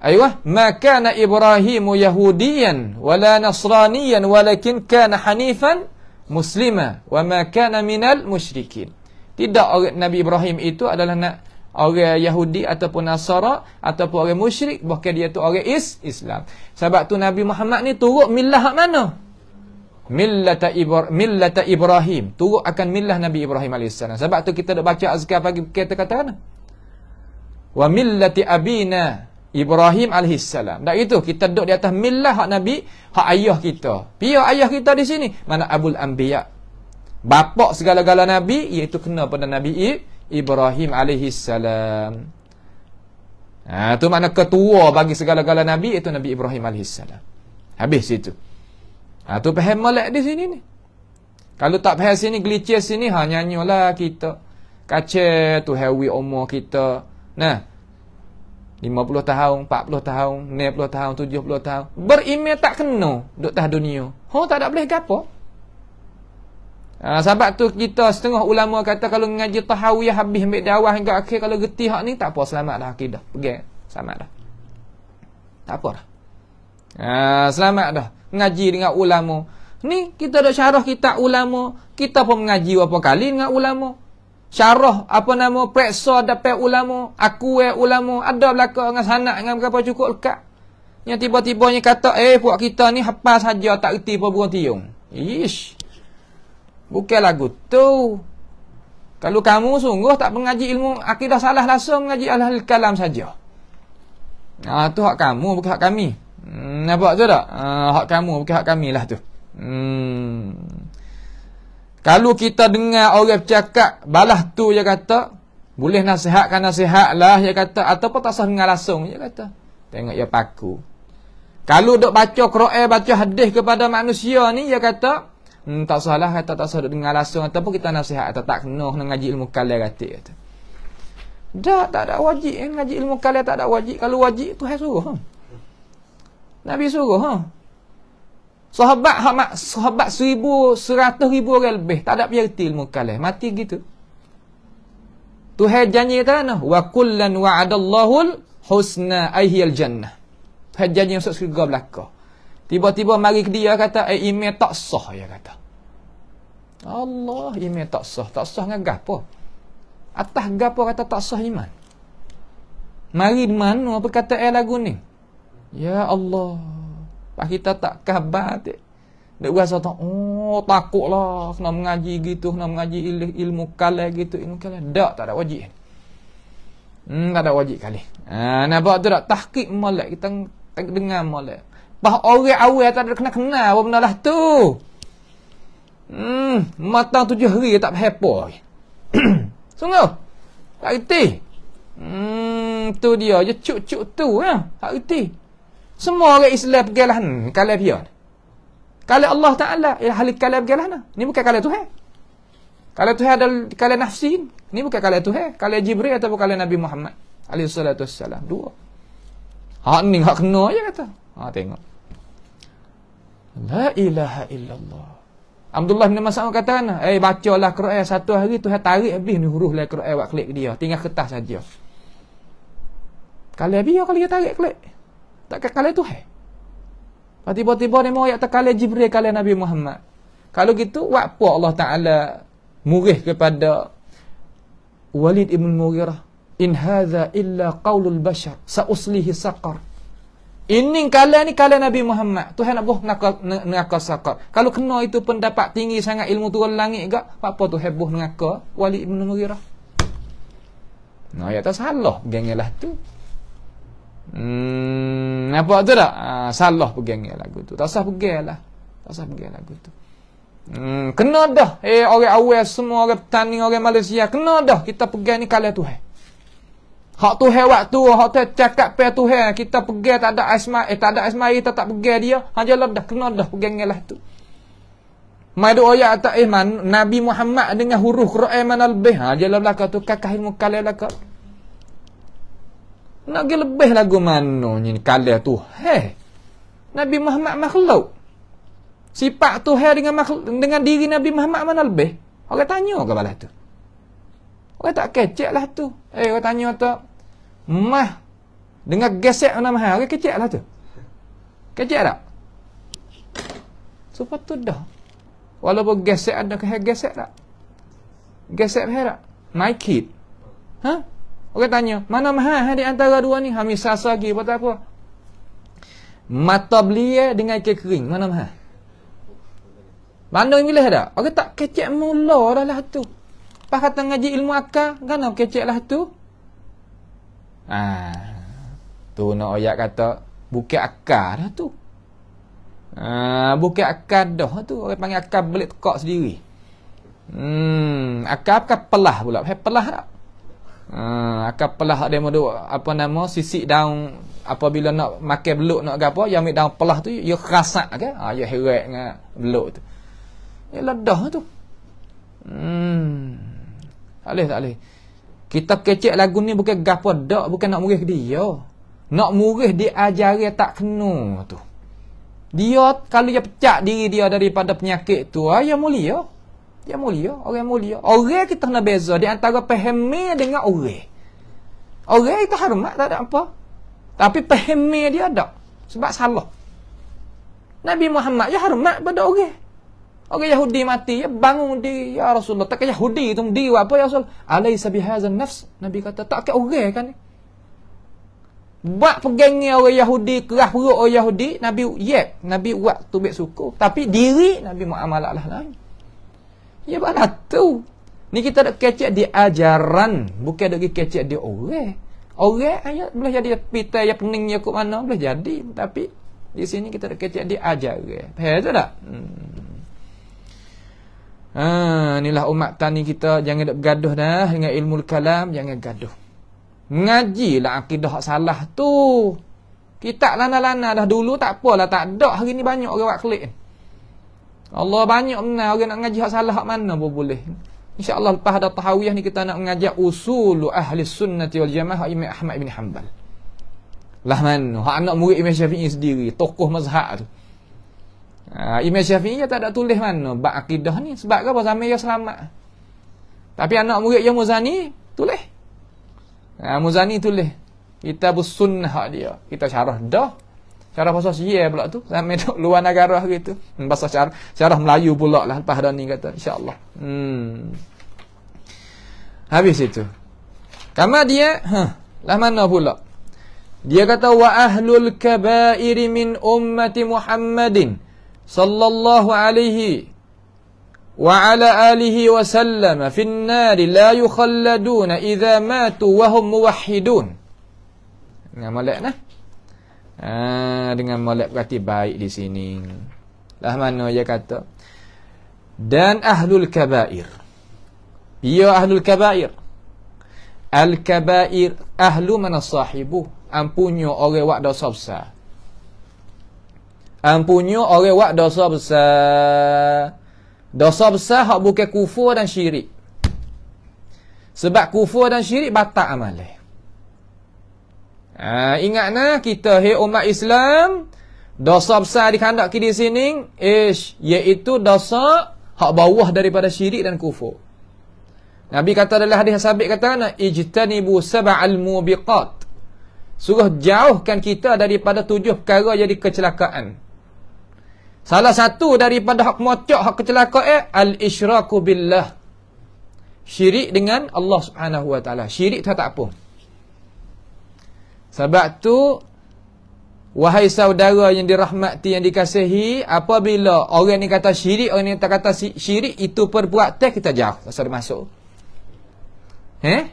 Aywa, maka na Ibrahim Yahudiyan wala Nasraniyan walakin kana hanifan muslima wa ma kana minal musyrikin. Tidak orang Nabi Ibrahim itu adalah nak orang Yahudi ataupun Nasara ataupun orang musyrik, bahkan dia tu orang is Islam. Sebab tu Nabi Muhammad ni turut milah mana? millata Ibr millata Ibrahim turut akan millah Nabi Ibrahim alaihissalam sebab tu kita dah baca azkar pagi kita kata kan wa millati abina Ibrahim alaihissalam dak itu kita duduk di atas millah hak Nabi hak ayah kita pihak ayah kita di sini mana Abdul anbiya bapak segala-gala nabi iaitu kena pada Nabi Ibrahim alaihissalam ha tu mana ketua bagi segala-gala nabi itu Nabi Ibrahim alaihissalam habis situ Ha, tu faham molek di sini ni. Kalau tak paham sini, glitches sini, ha, nyanyolah kita. kace, tu hewi umur kita. Nah, 50 tahun, 40 tahun, 60 tahun, 70 tahun. Berimel tak kena duk tah dunia. Ha, tak ada boleh gapo. Ha, sahabat tu kita setengah ulama kata kalau ngaji tahawiyah habis ambil dawah hingga akhir kalau getih hak ni tak apa selamat dah akidah. Pergi selamat dah. Tak apa dah. Ha, selamat dah ngaji dengan ulama. Ni kita ada syarah kita ulama, kita pun mengaji berapa kali dengan ulama. Syarah apa nama periksa dapat ulama, aku eh ulama ada belaka dengan sanak dengan berapa cukup lekat. Yang tiba-tibanya kata, eh buat kita ni hepas saja tak reti apa burung tiung. Ish. Bukan lagu tu. Kalau kamu sungguh tak mengaji ilmu akidah salah langsung mengaji al-kalam saja. Ah tu hak kamu bukan hak kami. Hmm, nampak tu tak? Uh, hak kamu bukan hak kami lah tu. Hmm. Kalau kita dengar orang bercakap balah tu dia kata, boleh nasihatkan nasihatlah dia kata ataupun tak sah dengar langsung dia kata. Tengok dia paku. Kalau dok baca Quran, baca hadis kepada manusia ni dia kata, hmm, tak salah kata tak sah dengar langsung ataupun kita nasihat atau tak kena kena ngaji ilmu kalam katik kata. Dah tak ada wajib eh, ngaji ilmu kalam tak ada wajib. Kalau wajib tu hai suruh. Nabi suruh ha. Sahabat hamak sahabat 1000 100000 orang lebih tak ada piyerti ilmu kalah mati gitu. Tuhan janji kata nah wa kullan wa'adallahu husna ayyil jannah. Tuhan janji masuk syurga belaka. Tiba-tiba mari ke dia kata eh email tak sah ya kata. Allah email tak sah tak sah dengan gapo. Atas gapo kata tak sah iman. Mari mana apa kata eh lagu ni? Ya Allah. Pak kita tak khabar tu. Dek gua sata, oh takutlah nak mengaji gitu, nak mengaji ilmu kala gitu, ilmu kala. Dak tak ada wajib. Hmm, tak ada wajib kali. Ha, nampak tu tak? Tahkik malak. Kita dengar malak. Bah orang awal tak ada kena-kena apa benda lah tu. Hmm, matang tujuh hari tak berhepa. Sungguh. Tak kerti. Hmm, tu dia. Je cuk-cuk tu. Ya. Tak kerti. Semua orang Islam pergi lah kalau dia. Kalau Allah Taala ya halik kalau pergi lah Ni bukan kalau Tuhan. Kalau Tuhan adalah kalau nafsi, ni bukan kalau Tuhan, kalau Jibril atau kalau Nabi Muhammad alaihi salatu wassalam. Dua. Ha ni hak kena aja kata. Ha tengok. La ilaha illallah. Abdullah bin Mas'ud kata ana, "Eh bacalah Quran satu hari Tuhan tarik habis ni huruf lain Quran buat klik dia, tinggal kertas saja." Kalau dia kalau dia tarik klik tak akan kalah Tuhan. Lepas tiba-tiba ni mahu ayat kalah Jibril kalah Nabi Muhammad. Kalau gitu, apa Allah Ta'ala murih kepada Walid Ibn Mughirah? In haza illa qawlul bashar sa'uslihi saqar. Ini kalah ni kalah Nabi Muhammad. Tuhan nak buh nak nak saqar. Kalau kena itu pendapat tinggi sangat ilmu turun langit gak apa tu hebuh nak Walid Ibn Mughirah? Nah, ayat tak salah. Gengelah tu. Hmm, apa tu tak? Ha, salah pegang lagu tu. Tak usah pegang lah. Tak usah pegang lagu tu. Hmm, kena dah. Eh, orang awal semua, orang petani, orang Malaysia. Kena dah kita pegang ni kalah Tuhan. Hak tu hewat tu, hak tu cakap pe tu he. Kita pergi tak ada asma, eh tak ada asma kita tak pergi dia. Hang jalan dah kena dah pegang lah tu. Mai do ayat tak eh man, Nabi Muhammad dengan huruf Quran manal be. Hang jalan belaka tu kakah ilmu kalah belaka. Nak pergi lebih lagu mana ni kala tu? Hei. Nabi Muhammad makhluk. Sifat tu hei dengan makhluk, dengan diri Nabi Muhammad mana lebih? Orang tanya ke balas tu? Orang tak kecek lah tu. Eh, orang tanya tak? Mah. Dengan gesek mana mahal. Orang kecek lah tu. Kecek tak? Supaya tu dah. Walaupun gesek ada ke hei gesek tak? Gesek hei tak? Naikit. Hah? Orang tanya, mana mahal ha, di antara dua ni? Hamis sasa lagi, buat apa? Mata belia dengan kekering, mana mahal? Bandung yang pilih dah? Orang tak kecek mula dah lah tu. Pas kata ngaji ilmu akal, kan nak kecek lah tu? ha, tu nak ayat kata, bukit akal dah tu. Ah, ha, bukit akal dah tu. Orang panggil akal belik tekak sendiri. Hmm, akal apakah pelah pula? Hei, pelah tak? uh, ha, akan pelah dia mahu apa nama sisi daun apabila nak makan belut nak apa yang ambil daun pelah tu ia ya rasak ke ha ia ya heret dengan beluk tu ia ya ledah tu hmm tak boleh tak boleh kita kecek lagu ni bukan gapo dak bukan nak murih dia nak murih diajari tak kena tu dia kalau dia pecah diri dia daripada penyakit tu ayah mulia dia mulia, orang mulia. Orang kita kena beza di antara pahami dengan orang. Orang itu hormat tak ada apa. Tapi pahami dia ada. Sebab salah. Nabi Muhammad ya hormat pada orang. Orang Yahudi mati, ya bangun di ya Rasulullah. Tak Yahudi itu di apa ya Rasul? Alaysa bihazan nafs? Nabi kata tak ke orang kan. Buat pegangnya orang Yahudi, kerah perut orang Yahudi, Nabi yep, Nabi buat tubik suku. Tapi diri Nabi Muhammad lah lain. Ya mana tu? Ni kita nak kecek di ajaran, bukan lagi kecek di orang. Orang ayat boleh jadi pita ya pening ya kok mana boleh jadi, tapi di sini kita nak kecek di ajaran. Faham tak? Hmm. Ha, inilah umat tani kita jangan nak bergaduh dah dengan ilmu kalam, jangan gaduh. lah akidah hak salah tu. Kita lana-lana dah dulu tak apalah, tak ada. Hari ni banyak orang buat kelik. Allah banyak mana orang nak ngaji hak salah hak mana pun boleh. InsyaAllah lepas ada tahawiyah ni kita nak mengajak usul ahli sunnati wal jamaah Imam Ahmad bin Hanbal. Lah mana? Hak anak murid Imam Syafi'i sendiri. Tokoh mazhab tu. Ha, Imam Syafi'i dia tak ada tulis mana. Bak akidah ni. Sebab apa? Zaman dia selamat. Tapi anak murid yang Muzani tulis. Ha, Muzani tulis. Kita sunnah dia. Kita syarah dah. Cara bahasa Syiah eh pula tu sampai duk luar negara gitu. Hmm, bahasa cara, cara Melayu pula lah lepas dah ni kata insya-Allah. Hmm. Habis itu. Kama dia, ha, huh, lah mana pula? Dia kata wa ahlul kaba'ir min ummati Muhammadin sallallahu alaihi wa ala alihi wa sallam fi an-nari la yukhalladuna idza matu wa hum muwahhidun. Ngamalak nah ha, dengan molek berarti baik di sini. Lah mana dia kata? Dan ahlul kabair. Ya ahlul kabair. Al kabair ahlu mana sahibu? Ampunyo oleh wak dosa besar. Ampunyo oleh wak dosa besar. Dosa besar hak bukan kufur dan syirik. Sebab kufur dan syirik batak amalan. Ha, ingat nah kita hei umat Islam dosa besar dikandak ke di sini ish iaitu dosa hak bawah daripada syirik dan kufur. Nabi kata dalam hadis sabit kata na ijtanibu sab'al mubiqat. Suruh jauhkan kita daripada tujuh perkara jadi kecelakaan. Salah satu daripada hak mocok hak kecelakaan eh, al isyraku billah. Syirik dengan Allah Subhanahu wa taala. Syirik tak tak apa. Sebab tu Wahai saudara yang dirahmati yang dikasihi Apabila orang ni kata syirik Orang ni tak kata syirik Itu perbuatan kita jauh Pasal dia masuk Eh?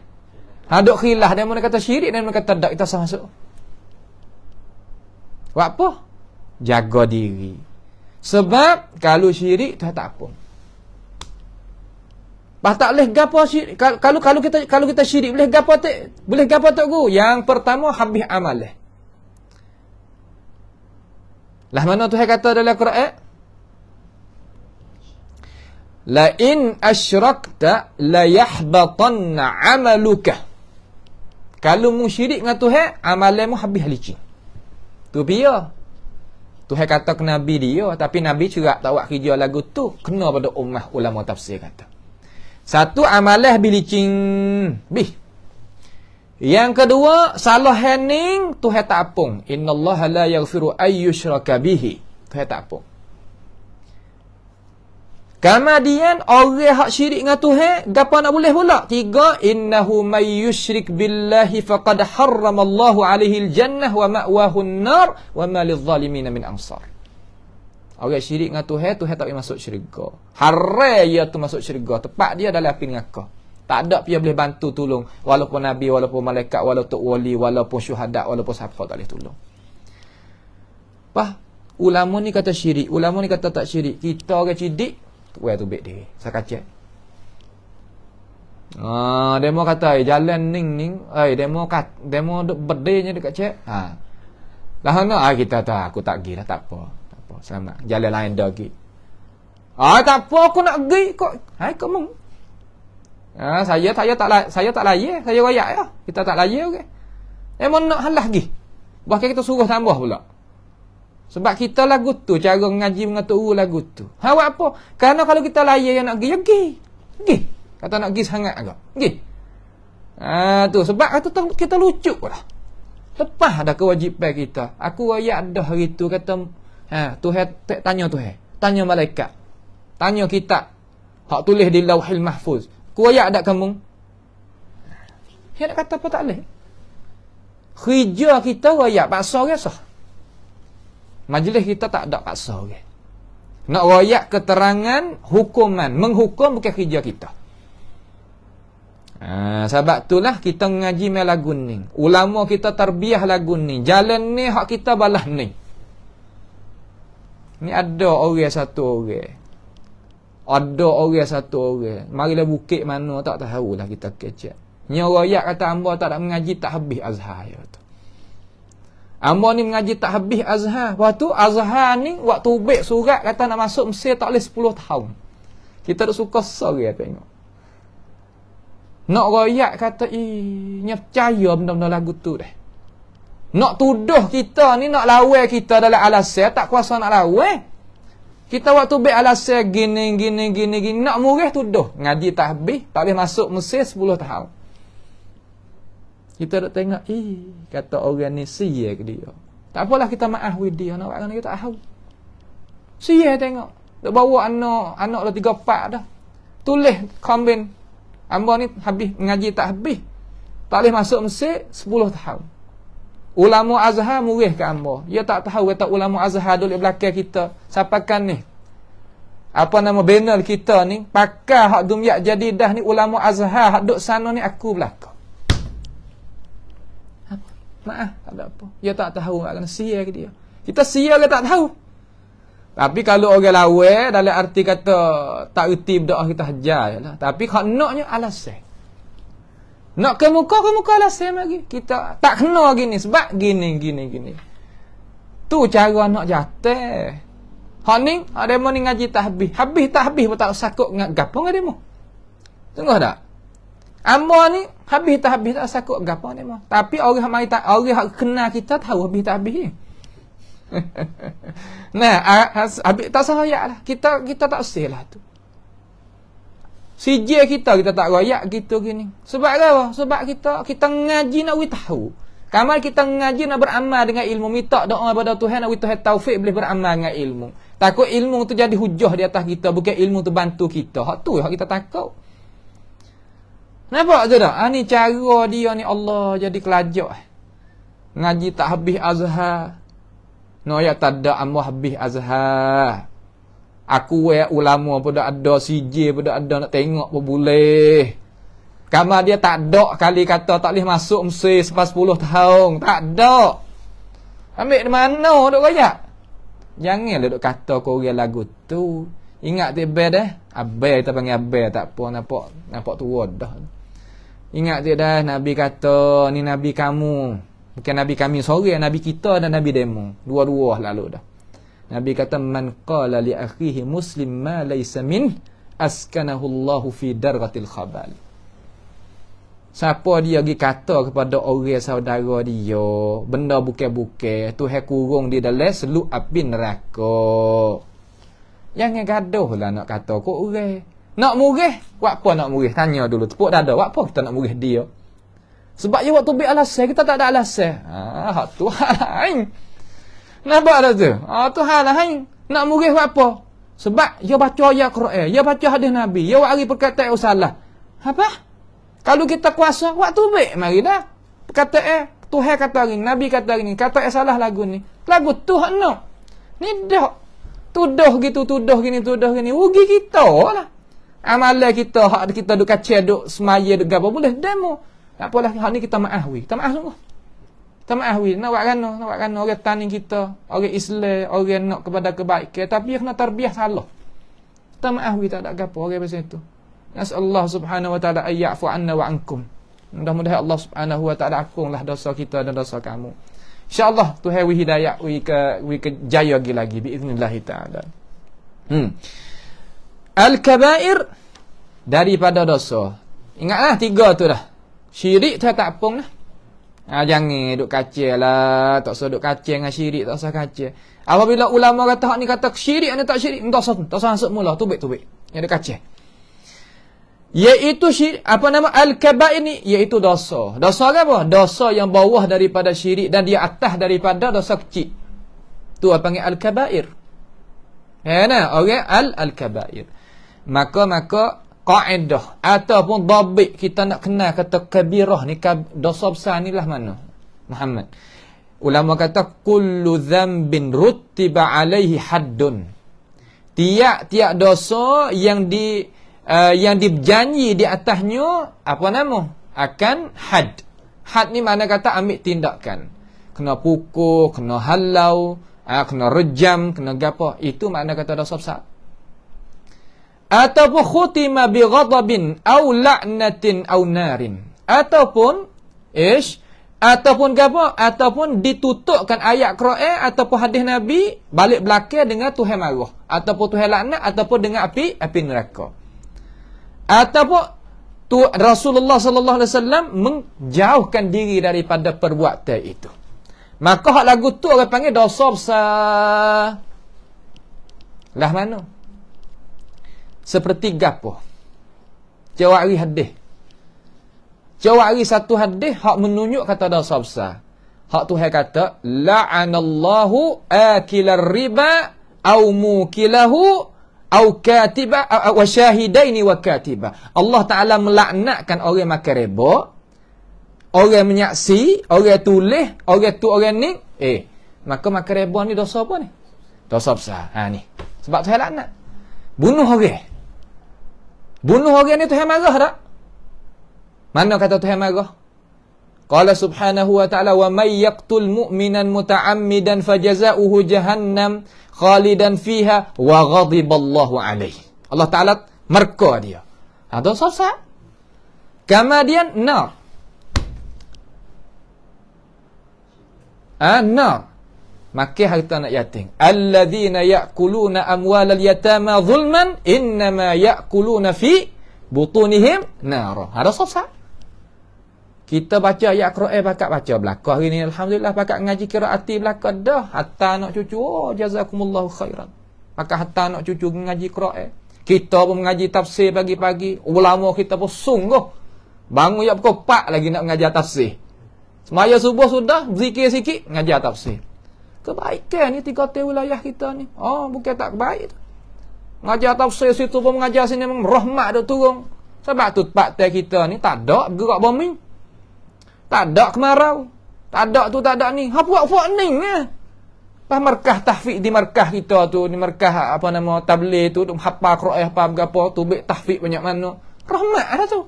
Haduk khilah Dia mana kata syirik Dia mana kata tak Kita sama masuk Buat apa? Jaga diri Sebab Kalau syirik tu tak apa Bah tak boleh gapo syirik. Kalau kalau kita kalau kita syirik boleh gapo tak? Boleh gapo tak guru? Yang pertama habis amal eh. Lah mana Tuhan kata dalam Al-Quran? La in asyrakta la yahbatanna amaluka. Kalau mu syirik dengan Tuhan, amalanmu habis licin. Tu pia. Tuhan kata ke Nabi dia, tapi Nabi juga tak buat kerja lagu tu. Kena pada Ummah ulama tafsir kata. Satu amalah bilicing. Bih. Yang kedua, salah hening tu hai tak apung. Inna Allah la yaghfiru ayyushraka bihi. Tu hai tak apung. Kemudian orang hak syirik dengan Tuhan, gapo nak boleh pula? Tiga, innahu may yushrik billahi faqad harramallahu alaihi aljannah wa ma'wahu nar wa ma lidh min ansar. Orang okay, syirik dengan Tuhan, Tuhan tak boleh masuk syurga. Haram ia ya tu masuk syurga. Tepat dia dalam api neraka. Tak ada pihak boleh bantu tolong walaupun nabi, walaupun malaikat, walaupun tok wali, walaupun syuhada, walaupun siapa tak boleh tolong. Wah, Ulama ni kata syirik, ulama ni kata tak syirik. Kita orang cidik, tuai tu baik dia. Sakacet. Ah, demo kata eh, jalan ning ning, ai eh, demo kat, demo berdenya dekat cek. Ha. Lah hang ah kita tak aku tak gila tak apa selamat jalan lain dah gig ah tak apa aku nak gig kok hai kau mung ah saya saya tak la, saya tak layak eh. saya royak ya eh. kita tak layak okey eh mun nak halah gig bahkan kita suruh tambah pula sebab kita lagu tu cara mengaji mengatur uru lagu tu ha buat apa karena kalau kita layak yang nak gig ya gig kata nak gig sangat agak gig ah ha, tu sebab kata tu kita lucu lah Lepas ada kewajipan kita. Aku ayat dah hari tu kata Ha, Tuhan tanya Tuhan. Tanya malaikat. Tanya kita. Hak tulis di Lauhil Mahfuz. Ku ayat dak kamu? Dia nak kata apa tak leh. Kerja kita royak paksa ke sah? Majlis kita tak ada paksa ke. Nak royak keterangan hukuman, menghukum bukan kerja kita. Ha, sebab itulah kita mengaji main ni. Ulama kita terbiah lagu ni. Jalan ni hak kita balas ni. Ni ada orang satu orang. Ada orang satu orang. Marilah bukit mana tak tahu lah kita kerja. Ni royak kata hamba tak nak mengaji tak habis azhar ya Hamba ni mengaji tak habis azhar. Waktu azhar ni waktu ubik surat kata nak masuk Mesir tak boleh 10 tahun. Kita tak suka sorry ya tengok. Nak royak kata, ih, nyepcaya benda-benda lagu tu dah. Nak tuduh kita ni nak lawai kita dalam alasan tak kuasa nak lawai. Kita waktu baik alasan gini gini gini gini nak murih tuduh ngaji tak habis, tak boleh masuk Mesir 10 tahun. Kita nak tengok, ih kata orang ni sia ke dia. Tak apalah kita maafkan dia, nak buat kita tahu. Sia tengok. Dia bawa anak, anak dah tiga empat dah. Tulis komen. Amba ni habis, ngaji tak habis. Tak boleh masuk Mesir 10 tahun. Ulama Azhar murih ke Amba. Dia tak tahu kata ulama Azhar dulu di belakang kita. Sapakan ni. Apa nama benar kita ni. Pakar hak dumyak jadi dah ni ulama Azhar hak duk sana ni aku belakang. Apa? Maaf, tak ada apa. Dia tak tahu nak kena sia ke dia. Kita sia ke tak tahu. Tapi kalau orang lawe dalam arti kata tak reti berdoa kita hajar. Lah. Tapi hak naknya alasih. Nak ke muka ke muka lah same lagi. Kita tak kena gini sebab gini gini gini. Tu cara nak jatuh. Honing, ada mau ni ngaji tak habis. Habis tak habis pun tak sakut dengan gapa dengan demo. Tengok tak? Amba ni habis tak habis tak sakut gapa demo. Tapi orang hak mari orang hak kenal kita tahu habis tak habis. nah, habis tak sahaya lah. Kita kita tak usil lah tu. CJ kita kita tak royak gitu gini. Sebab apa? Sebab kita kita ngaji nak wih tahu. Kamal kita ngaji nak beramal dengan ilmu, minta doa kepada Tuhan nak wih Tuhan taufik boleh beramal dengan ilmu. Takut ilmu tu jadi hujah di atas kita, bukan ilmu tu bantu kita. Hak tu hak kita takut. Nampak tu dah? Ha, ni cara dia ni Allah jadi kelajak. Eh. Ngaji tak habis azhar. No ya tak ada amuh habis azhar. Aku eh, ulama pun tak ada CJ pun tak ada nak tengok pun boleh. Kamar dia tak ada kali kata tak boleh masuk Mesir selepas 10 tahun. Tak ada. Ambil di mana duk raya? Janganlah duk kata kau orang lagu tu. Ingat tak bad eh? Abel kita panggil abel tak apa nampak nampak tua dah. Ingat tak dah Nabi kata ni Nabi kamu. Bukan Nabi kami sorang, Nabi kita dan Nabi demo. Dua-dua lah lalu dah. Nabi kata man qala li akhihi muslim ma laysa min askanahu Allah fi daratil khabal. Siapa dia pergi kata kepada orang saudara dia, benda bukan-bukan, Tuhan kurung di dalam seluk api neraka. Jangan gaduh lah nak kata kau orang. Nak murih? Buat apa nak murih? Tanya dulu. Tepuk dada. Buat apa kita nak murih dia? Sebab dia waktu bi alasan, kita tak ada alasan. Ah, hak tu. Nampak tak tu? Ah oh, Tuhan lah hang nak murih buat apa? Sebab dia baca ayat Quran, dia baca hadis Nabi, dia wari perkataan yang salah. Apa? Kalau kita kuasa, waktu baik mari dah. Perkataan eh, Tuhan kata hari Nabi kata hari ni, kata yang salah lagu ni. Lagu Tuhan no. Ni dah tuduh gitu, tuduh gini, tuduh gini. Rugi kita lah. Amalan kita, hak kita duk kacau, duk semaya, duk apa boleh demo. Tak apalah, hak ni kita maafi. Kita maaf sungguh. Kita ahwi, nak buat kena, nak buat kena orang tani kita, orang Islam, orang nak kepada kebaikan, tapi kena terbiah salah. Kita ahwi tak ada apa orang macam itu. Nas'Allah subhanahu wa ta'ala ayya'fu anna wa ankum. Mudah-mudahan Allah subhanahu wa ta'ala akunglah dosa kita dan dosa kamu. InsyaAllah tu hewi hidayah, we ke, we ke jaya lagi lagi, biiznillah ta'ala. Hmm. Al-kabair daripada dosa. Ingatlah tiga tu dah. Syirik tak apa lah. Ha, jangan duk kacil lah. Tak usah duk kacil dengan syirik. Tak usah kacil. Apabila ulama kata hak ni kata syirik ni tak syirik. Tak usah pun. Tak usah masuk mula. Tubik, tubik. Yang duk kacil. Iaitu syirik. Apa nama? Al-Kabak ini. Iaitu dosa. Dosa kan apa? Dosa yang bawah daripada syirik. Dan dia atas daripada dosa kecil. Tu apa panggil Al-Kabair. Ya nak? Okay. Al-Al-Kabair. Maka, maka kaedah ataupun dhabit kita nak kenal kata kabirah ni dosa besar ni lah mana Muhammad ulama kata kullu zambin rutiba alaihi haddun tiap-tiap dosa yang di uh, yang dijanji di atasnya apa nama akan had had ni mana kata ambil tindakan kena pukul kena halau uh, kena rejam kena gapo itu makna kata dosa besar ataupun khutima bi ghadabin au la'natin au narin ataupun ish ataupun apa? ataupun ditutupkan ayat qira'ah ataupun hadis nabi balik belakang dengan tuhan Allah ataupun tuhan laknat ataupun dengan api api neraka ataupun tu Rasulullah sallallahu alaihi wasallam menjauhkan diri daripada perbuatan itu maka hak lagu tu orang panggil dosa besar lah mana seperti gapo cawari hadis cawari satu hadis hak menunjuk kata dah sabsa hak tuhan kata la'anallahu akilar riba au mukilahu au katiba wa syahidaini wa katiba Allah taala melaknatkan orang makan riba orang menyaksi orang tulis orang tu orang ni eh maka makan riba ni dosa apa ni dosa besar ha ni sebab tuhan laknat bunuh orang okay bunuh orang ni tu hai marah tak? Mana kata tu hai marah? Qala subhanahu wa ta'ala wa may yaqtul mu'minan muta'ammidan fajaza'uhu jahannam khalidan fiha wa ghadiballahu alaihi. Allah Ta'ala merka dia. Ha tu sah-sah. Kemudian nar. Ah nar. Maka harta anak yatim. Alladzina ya'kuluna amwalal yatama zulman innama ya'kuluna fi butunihim nara. Ada sosak. Kita baca ayat Quran pakat baca belaka hari ni alhamdulillah pakat ngaji qiraati belaka dah hatta anak cucu oh, jazakumullahu khairan. Maka hatta anak cucu ngaji Quran. Kita pun mengaji tafsir pagi-pagi. Ulama kita pun sungguh. Bangun yang pukul 4 lagi nak mengajar tafsir. Semaya subuh sudah, Zikir sikit, mengajar tafsir kebaikan ni tiga tiga wilayah kita ni oh bukan tak baik tu mengajar tafsir situ pun mengajar sini memang rahmat dia turun sebab tu tempat kita ni tak ada gerak bumi tak ada kemarau tak ada tu tak ada ni ha puak puak ni ni ya. eh? markah tahfiz di markah kita tu, ni markah apa nama tabli tu, duk hafal Quran apa gapo tu, baik tahfiz banyak mana. Rahmat ada tu.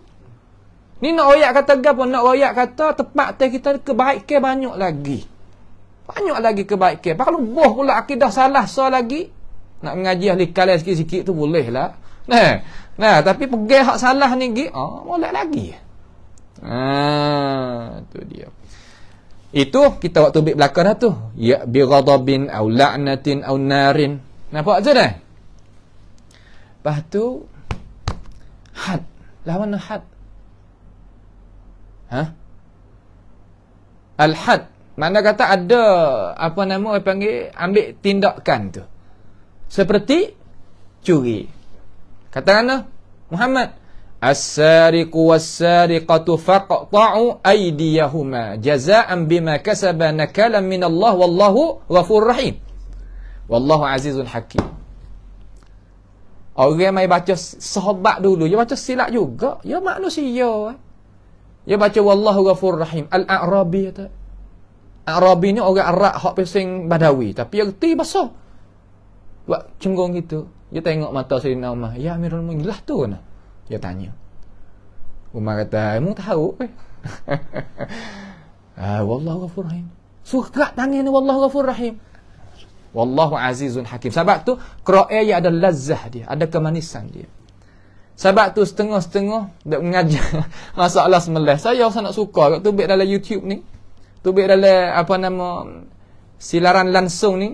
Ni nak royak kata gapo, nak royak kata tempat teh kita kebaikan banyak lagi banyak lagi kebaikan kalau boh pula akidah salah so lagi nak mengaji ahli kalian sikit-sikit tu boleh lah nah, nah tapi pergi hak salah ni gi oh, ah, boleh lagi ah tu dia itu kita waktu bib belakang dah tu ya bi ghadabin au la'natin au narin nampak tu dah lepas tu had lah mana had ha al had mana kata ada apa nama orang panggil ambil tindakan tu. Seperti curi. Kata mana? Muhammad. As-sariqu was-sariqatu faqta'u aydiyahuma jazaa'an bima kasaba nakalan min Allah wallahu ghafurur rahim. Wallahu azizul hakim. Orang yang mai baca sahabat dulu, dia baca silap juga. Ya manusia. Eh. Dia baca wallahu ghafurur rahim. Al-A'rabi kata. Arabi ni orang Arab hak pising Badawi tapi erti bahasa. Buat cenggong gitu. Dia tengok mata Sayyidina Umar. Ya Amirul Mu'minin lah tu nah. Dia tanya. Umar kata, "Emu tahu ke?" ah, wallahu ghafur rahim. Suka tangan ni wallahu ghafur rahim. Wallahu azizun hakim. Sebab tu qira'a yang ada lazzah dia, ada kemanisan dia. Sebab tu setengah-setengah nak mengajar masalah semelas. Saya usah nak suka kat tu dalam YouTube ni tubik dalam apa nama silaran langsung ni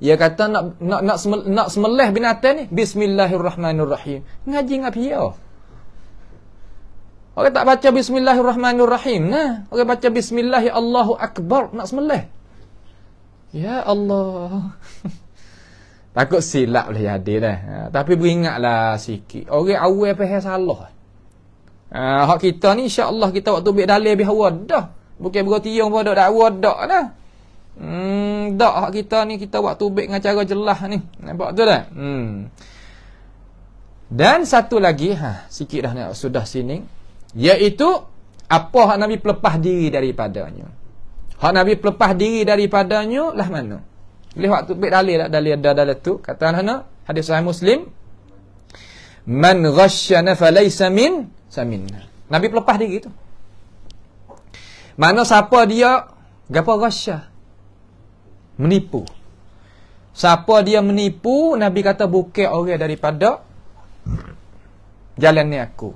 dia kata nak nak nak, semel, nak semelih binatang ni bismillahirrahmanirrahim ngaji ngap ya oh. orang tak baca bismillahirrahmanirrahim nah orang baca bismillah Allahu akbar nak semelih ya Allah takut silap lah jadi ya, lah eh. tapi beringatlah sikit orang awal pergi salah Ah, hak kita ni insya-Allah kita waktu ambil dalil bi hawa dah. Bukan bergotiong pun dak dakwa dak dah. Hmm, dak hak kita ni kita waktu ambil dengan cara jelas ni. Nampak tu dah. Hmm. Dan satu lagi ha, sikit dah nak sudah sini iaitu apa hak Nabi pelepah diri daripadanya. Hak Nabi pelepah diri daripadanya lah mana? Lihat waktu ambil dalil dak dalil ada dalil tu kata ana hadis sahih Muslim Man ghasyana falaysa min Samin, Nabi pelepas diri tu. Mana siapa dia gapo rasa menipu. Siapa dia menipu, Nabi kata bukan orang daripada jalan ni aku.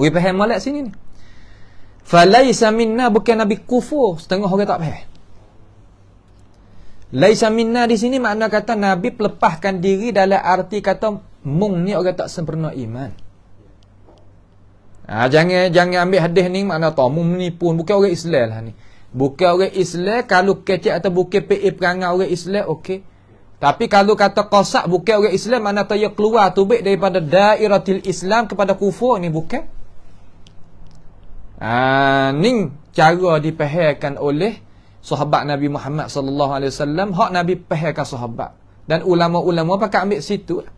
We faham molek sini ni. Falaisa minna bukan Nabi kufur, setengah orang tak faham. Laisa minna di sini makna kata Nabi pelepaskan diri dalam arti kata mung ni orang tak sempurna iman. Ha, jangan jangan ambil hadis ni makna tahu mung ni pun bukan orang Islam lah ni. Bukan orang Islam kalau kecik atau bukan PA perangai orang Islam okey. Tapi kalau kata kosak bukan orang Islam mana tahu keluar tubik daripada dairatil Islam kepada kufur ni bukan. Ah uh, ni cara dipahamkan oleh sahabat Nabi Muhammad sallallahu alaihi wasallam hak Nabi pahamkan sahabat dan ulama-ulama pakai ambil situ lah.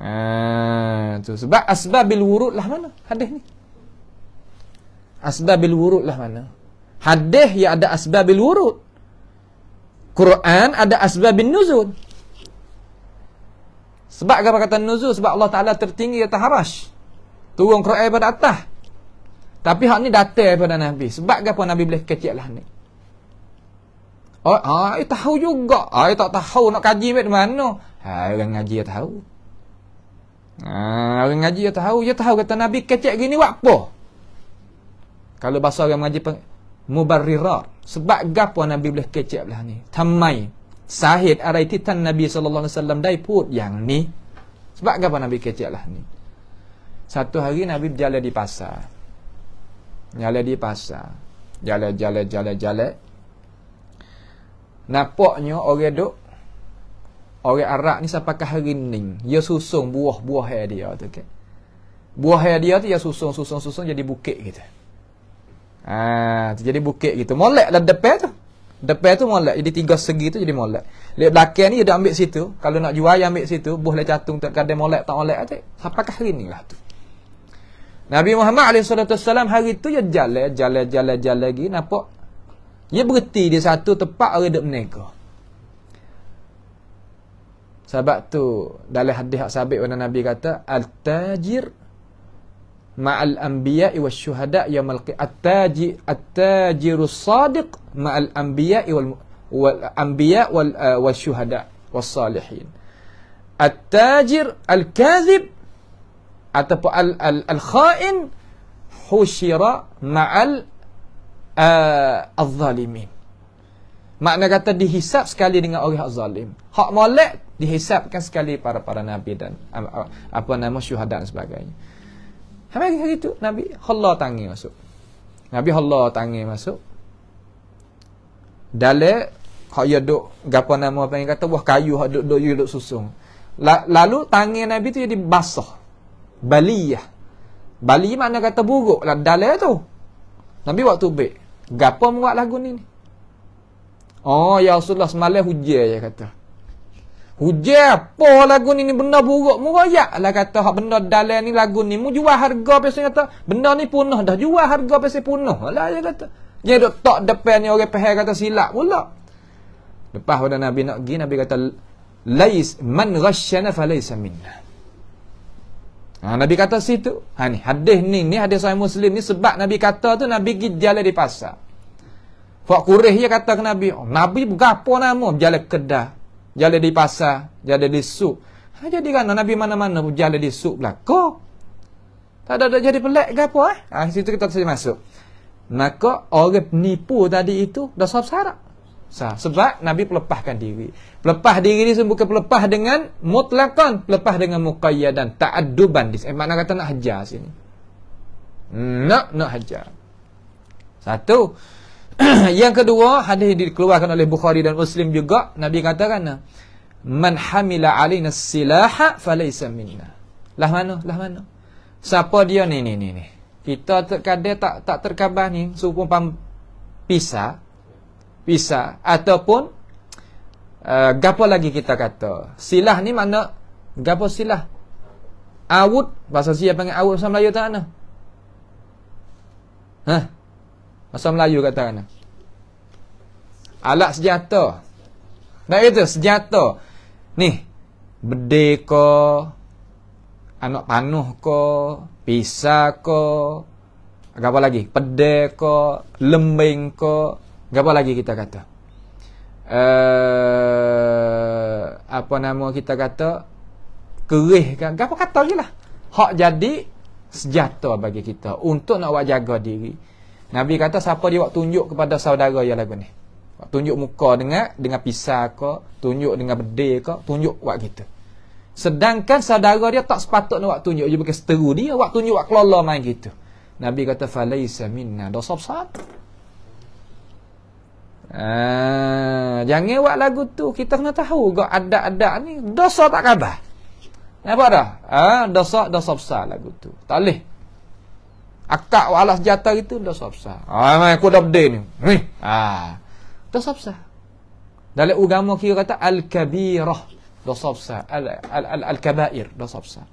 Ah, tu sebab asbabil wurud lah mana hadis ni? Asbabil wurud lah mana? Hadis yang ada asbabil wurud. Quran ada asbabin nuzul. Sebab apa kata nuzul? Sebab Allah Taala tertinggi atas haras. Turun Quran pada atas. Tapi hak ni datang pada Nabi. Sebab apa Nabi boleh kecil lah ni? Oh, ah, ai tahu juga. ai tak tahu nak kaji macam mana. Ha, orang ngaji ya tahu. Ha, orang ngaji dia tahu, dia tahu kata Nabi kecek gini buat apa? Kalau bahasa orang mengaji mubarrirat. Sebab gapo Nabi boleh kecek belah ni? Tamai. Sahid arai titan Nabi sallallahu alaihi wasallam dai put yang ni. Sebab gapo Nabi kecek lah ni? Satu hari Nabi berjalan di pasar. Jalan di pasar. Jalan-jalan jalan-jalan. Nampaknya orang duk Orang Arab ni sampai ke hari ni Dia susung buah-buah air dia tu kan Buah air dia tu dia susung-susung-susung jadi bukit gitu Ah, jadi bukit gitu Molek lah depan tu Depan tu molek Jadi tiga segi tu jadi molek Lihat belakang ni dia ambil situ Kalau nak jual dia ambil situ Buah dia catung tak kadang molek tak molek tu Sampai ke hari ni lah tu Nabi Muhammad Alaihi Wasallam hari tu dia jalan Jalan-jalan-jalan lagi Nampak Dia berhenti di satu tempat Orang duduk menegak sebab tu dalam hadis hak sabit mana Nabi kata al-tajir ma'al anbiya'i wal syuhada yaumil qiyamati at-tajiru sadiq ma'al anbiya'i wal wal anbiya wal eh, wal syuhada was salihin at-tajir al-kadhib atau al-khain husyira ma'al eh, al-zalimin Makna kata dihisap sekali dengan orang zalim. Hak molek dihisapkan sekali para para nabi dan eh, eh, apa nama syuhada dan sebagainya. Sampai hari itu Nabi Allah tangi masuk. Nabi Allah tangi masuk. Dale hak ya duk gapo nama apa yang kata buah kayu hak duk duk duk susung. lalu tangi Nabi tu jadi basah. Baliyah. Bali makna kata buruk lah dale tu. Nabi waktu baik. Gapo muat lagu ni ni? Oh, Ya Rasulullah semalam hujan ya kata. Hujan apa lagu ni ni benda buruk murayak lah kata hak benda dalam ni lagu ni mu jual harga pesan kata benda ni punah dah jual harga pesan punah lah ya kata. Dia duk tok depan ni orang pehal kata silap pula. Lepas pada Nabi nak pergi Nabi kata lais man ghashana fa laysa minna. Ha, Nabi kata situ. Ha ni hadis ni ni hadis sahih Muslim ni sebab Nabi kata tu Nabi pergi jalan di pasar. Fak Quraisy dia kata ke Nabi, oh, Nabi bergapo nama lah, berjalan kedah, jalan di pasar, jalan di suk. Ha jadi kan Nabi mana-mana berjalan di suk belako. Tak ada, ada jadi pelik ke apa eh? Ah situ kita saja masuk. Maka orang penipu tadi itu dah sob sarap. sebab Nabi pelepahkan diri. Pelepah diri ni bukan pelepah dengan mutlakan, pelepah dengan muqayyadan, ta'adduban. Eh, makna kata nak hajar sini. Nak, nak hajar. Satu, yang kedua hadis dikeluarkan oleh Bukhari dan Muslim juga Nabi katakan man hamila alaina silaha falaysa minna lah mana lah mana siapa dia ni ni ni ni kita terkadang tak tak terkabar ni supun pam pisa pisa ataupun uh, gapo lagi kita kata silah ni mana gapo silah Awut bahasa siapa panggil awud sama Melayu tak ha huh? Bahasa Melayu kata kan. Alat senjata. Nak kata senjata. Ni. Bedih ke. Anak panuh ko, Pisah ko. Apa lagi? Pedih ke. Lembing ke. Apa lagi kita kata? Uh, apa nama kita kata? Kerih ke. Kan? Apa kata lagi lah. Hak jadi senjata bagi kita. Untuk nak buat jaga diri. Nabi kata siapa dia buat tunjuk kepada saudara yang lagu ni. Tunjuk muka dengan dengan pisah ke, tunjuk dengan bedil ke, tunjuk buat kita. Sedangkan saudara dia tak sepatutnya buat tunjuk dia bagi seteru dia buat tunjuk buat kelola main gitu. Nabi kata falaisa minna dosa besar. Ah, jangan buat lagu tu. Kita kena tahu gak adat-adat ni dosa tak kabar. Apa dah? Ah, dosa dosa besar lagu tu. Tak boleh akak alas jata itu dah sah-sah. Ah, aku dah berdeh ni. Ni. Ah. Dah sah-sah. Dalam agama kira kata al-kabirah. Dah sah-sah. Al-al-al-kabair dah sah-sah.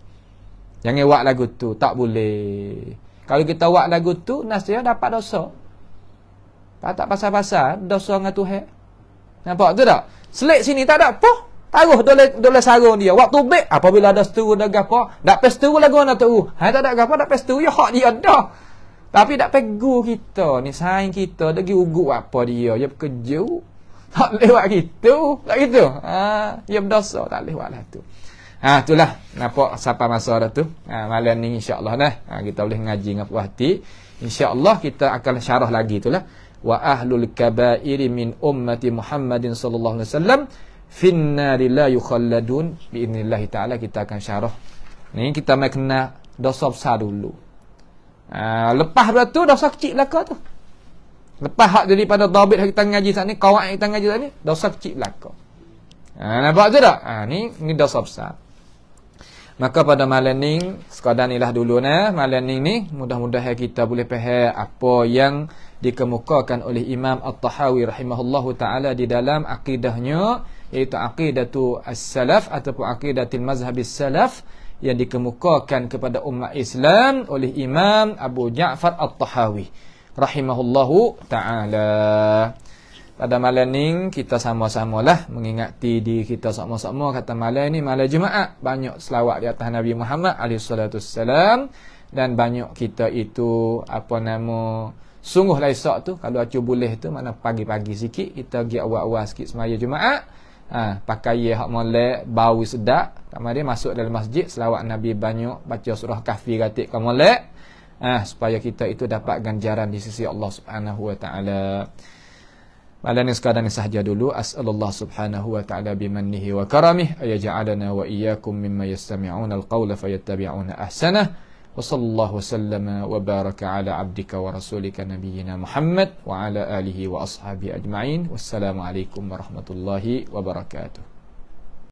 Jangan buat lagu tu, tak boleh. Kalau kita buat lagu tu, nasihat dapat dosa. Tak tak pasal-pasal dosa dengan Tuhan. Nampak tu tak? Selit sini tak ada. Poh. Taruh dolek dolek sarung dia. Waktu baik apabila ada seteru dan gapo, nak pes teru lagu nak teru. Ha tak ada gapo nak pes teru ya hak dia dah. Tapi nak pegu kita ni sain kita lagi ugu apa dia. Ya bekerja. Tak lewat gitu. Tak gitu. Ha ya berdosa tak lewat lah tu. Ha itulah nampak siapa masa dah tu. Ha malam ni insya-Allah dah. Ha kita boleh ngaji dengan puas hati. Insya-Allah kita akan syarah lagi itulah. Wa ahlul kabairi min ummati Muhammadin sallallahu alaihi wasallam finna lila yukhalladun biiznillah taala kita akan syarah ni kita mai kena dosa besar dulu ha, lepas tu dosa kecil belaka tu lepas hak pada dhabit kita ngaji saat ni kawan kita ngaji saat ni dosa kecil belaka ha, nampak tu tak ha, ni ni dosa besar Maka pada malam ni, sekadar ni lah dulu ni, malam ni mudah-mudahan kita boleh faham apa yang dikemukakan oleh Imam At-Tahawi rahimahullahu ta'ala di dalam akidahnya iaitu aqidatu as-salaf ataupun aqidatil mazhab as-salaf yang dikemukakan kepada umat Islam oleh Imam Abu Ja'far At-Tahawi rahimahullahu taala. Pada malam ini kita sama-samalah mengingati di kita sama-sama kata malam ini malam Jumaat banyak selawat di atas Nabi Muhammad alaihi salatu wasalam dan banyak kita itu apa nama sungguh lah esok tu kalau acu boleh tu mana pagi-pagi sikit kita pergi awal-awal sikit semaya Jumaat ha, pakai hak molek bau sedap kamar dia masuk dalam masjid selawat nabi banyak baca surah kahfi katik ke molek ha, supaya kita itu dapat ganjaran di sisi Allah Subhanahu wa taala Malam ini sekadar ini sahaja dulu. As'alullah subhanahu wa ta'ala bimannihi wa karamih. Ayaja'alana wa iyakum mimma yastami'una al-qawla fayattabi'una ahsanah. وصلى الله وسلم وبارك على عبدك ورسولك نبينا محمد وعلى آله وأصحابه أجمعين والسلام عليكم ورحمة الله وبركاته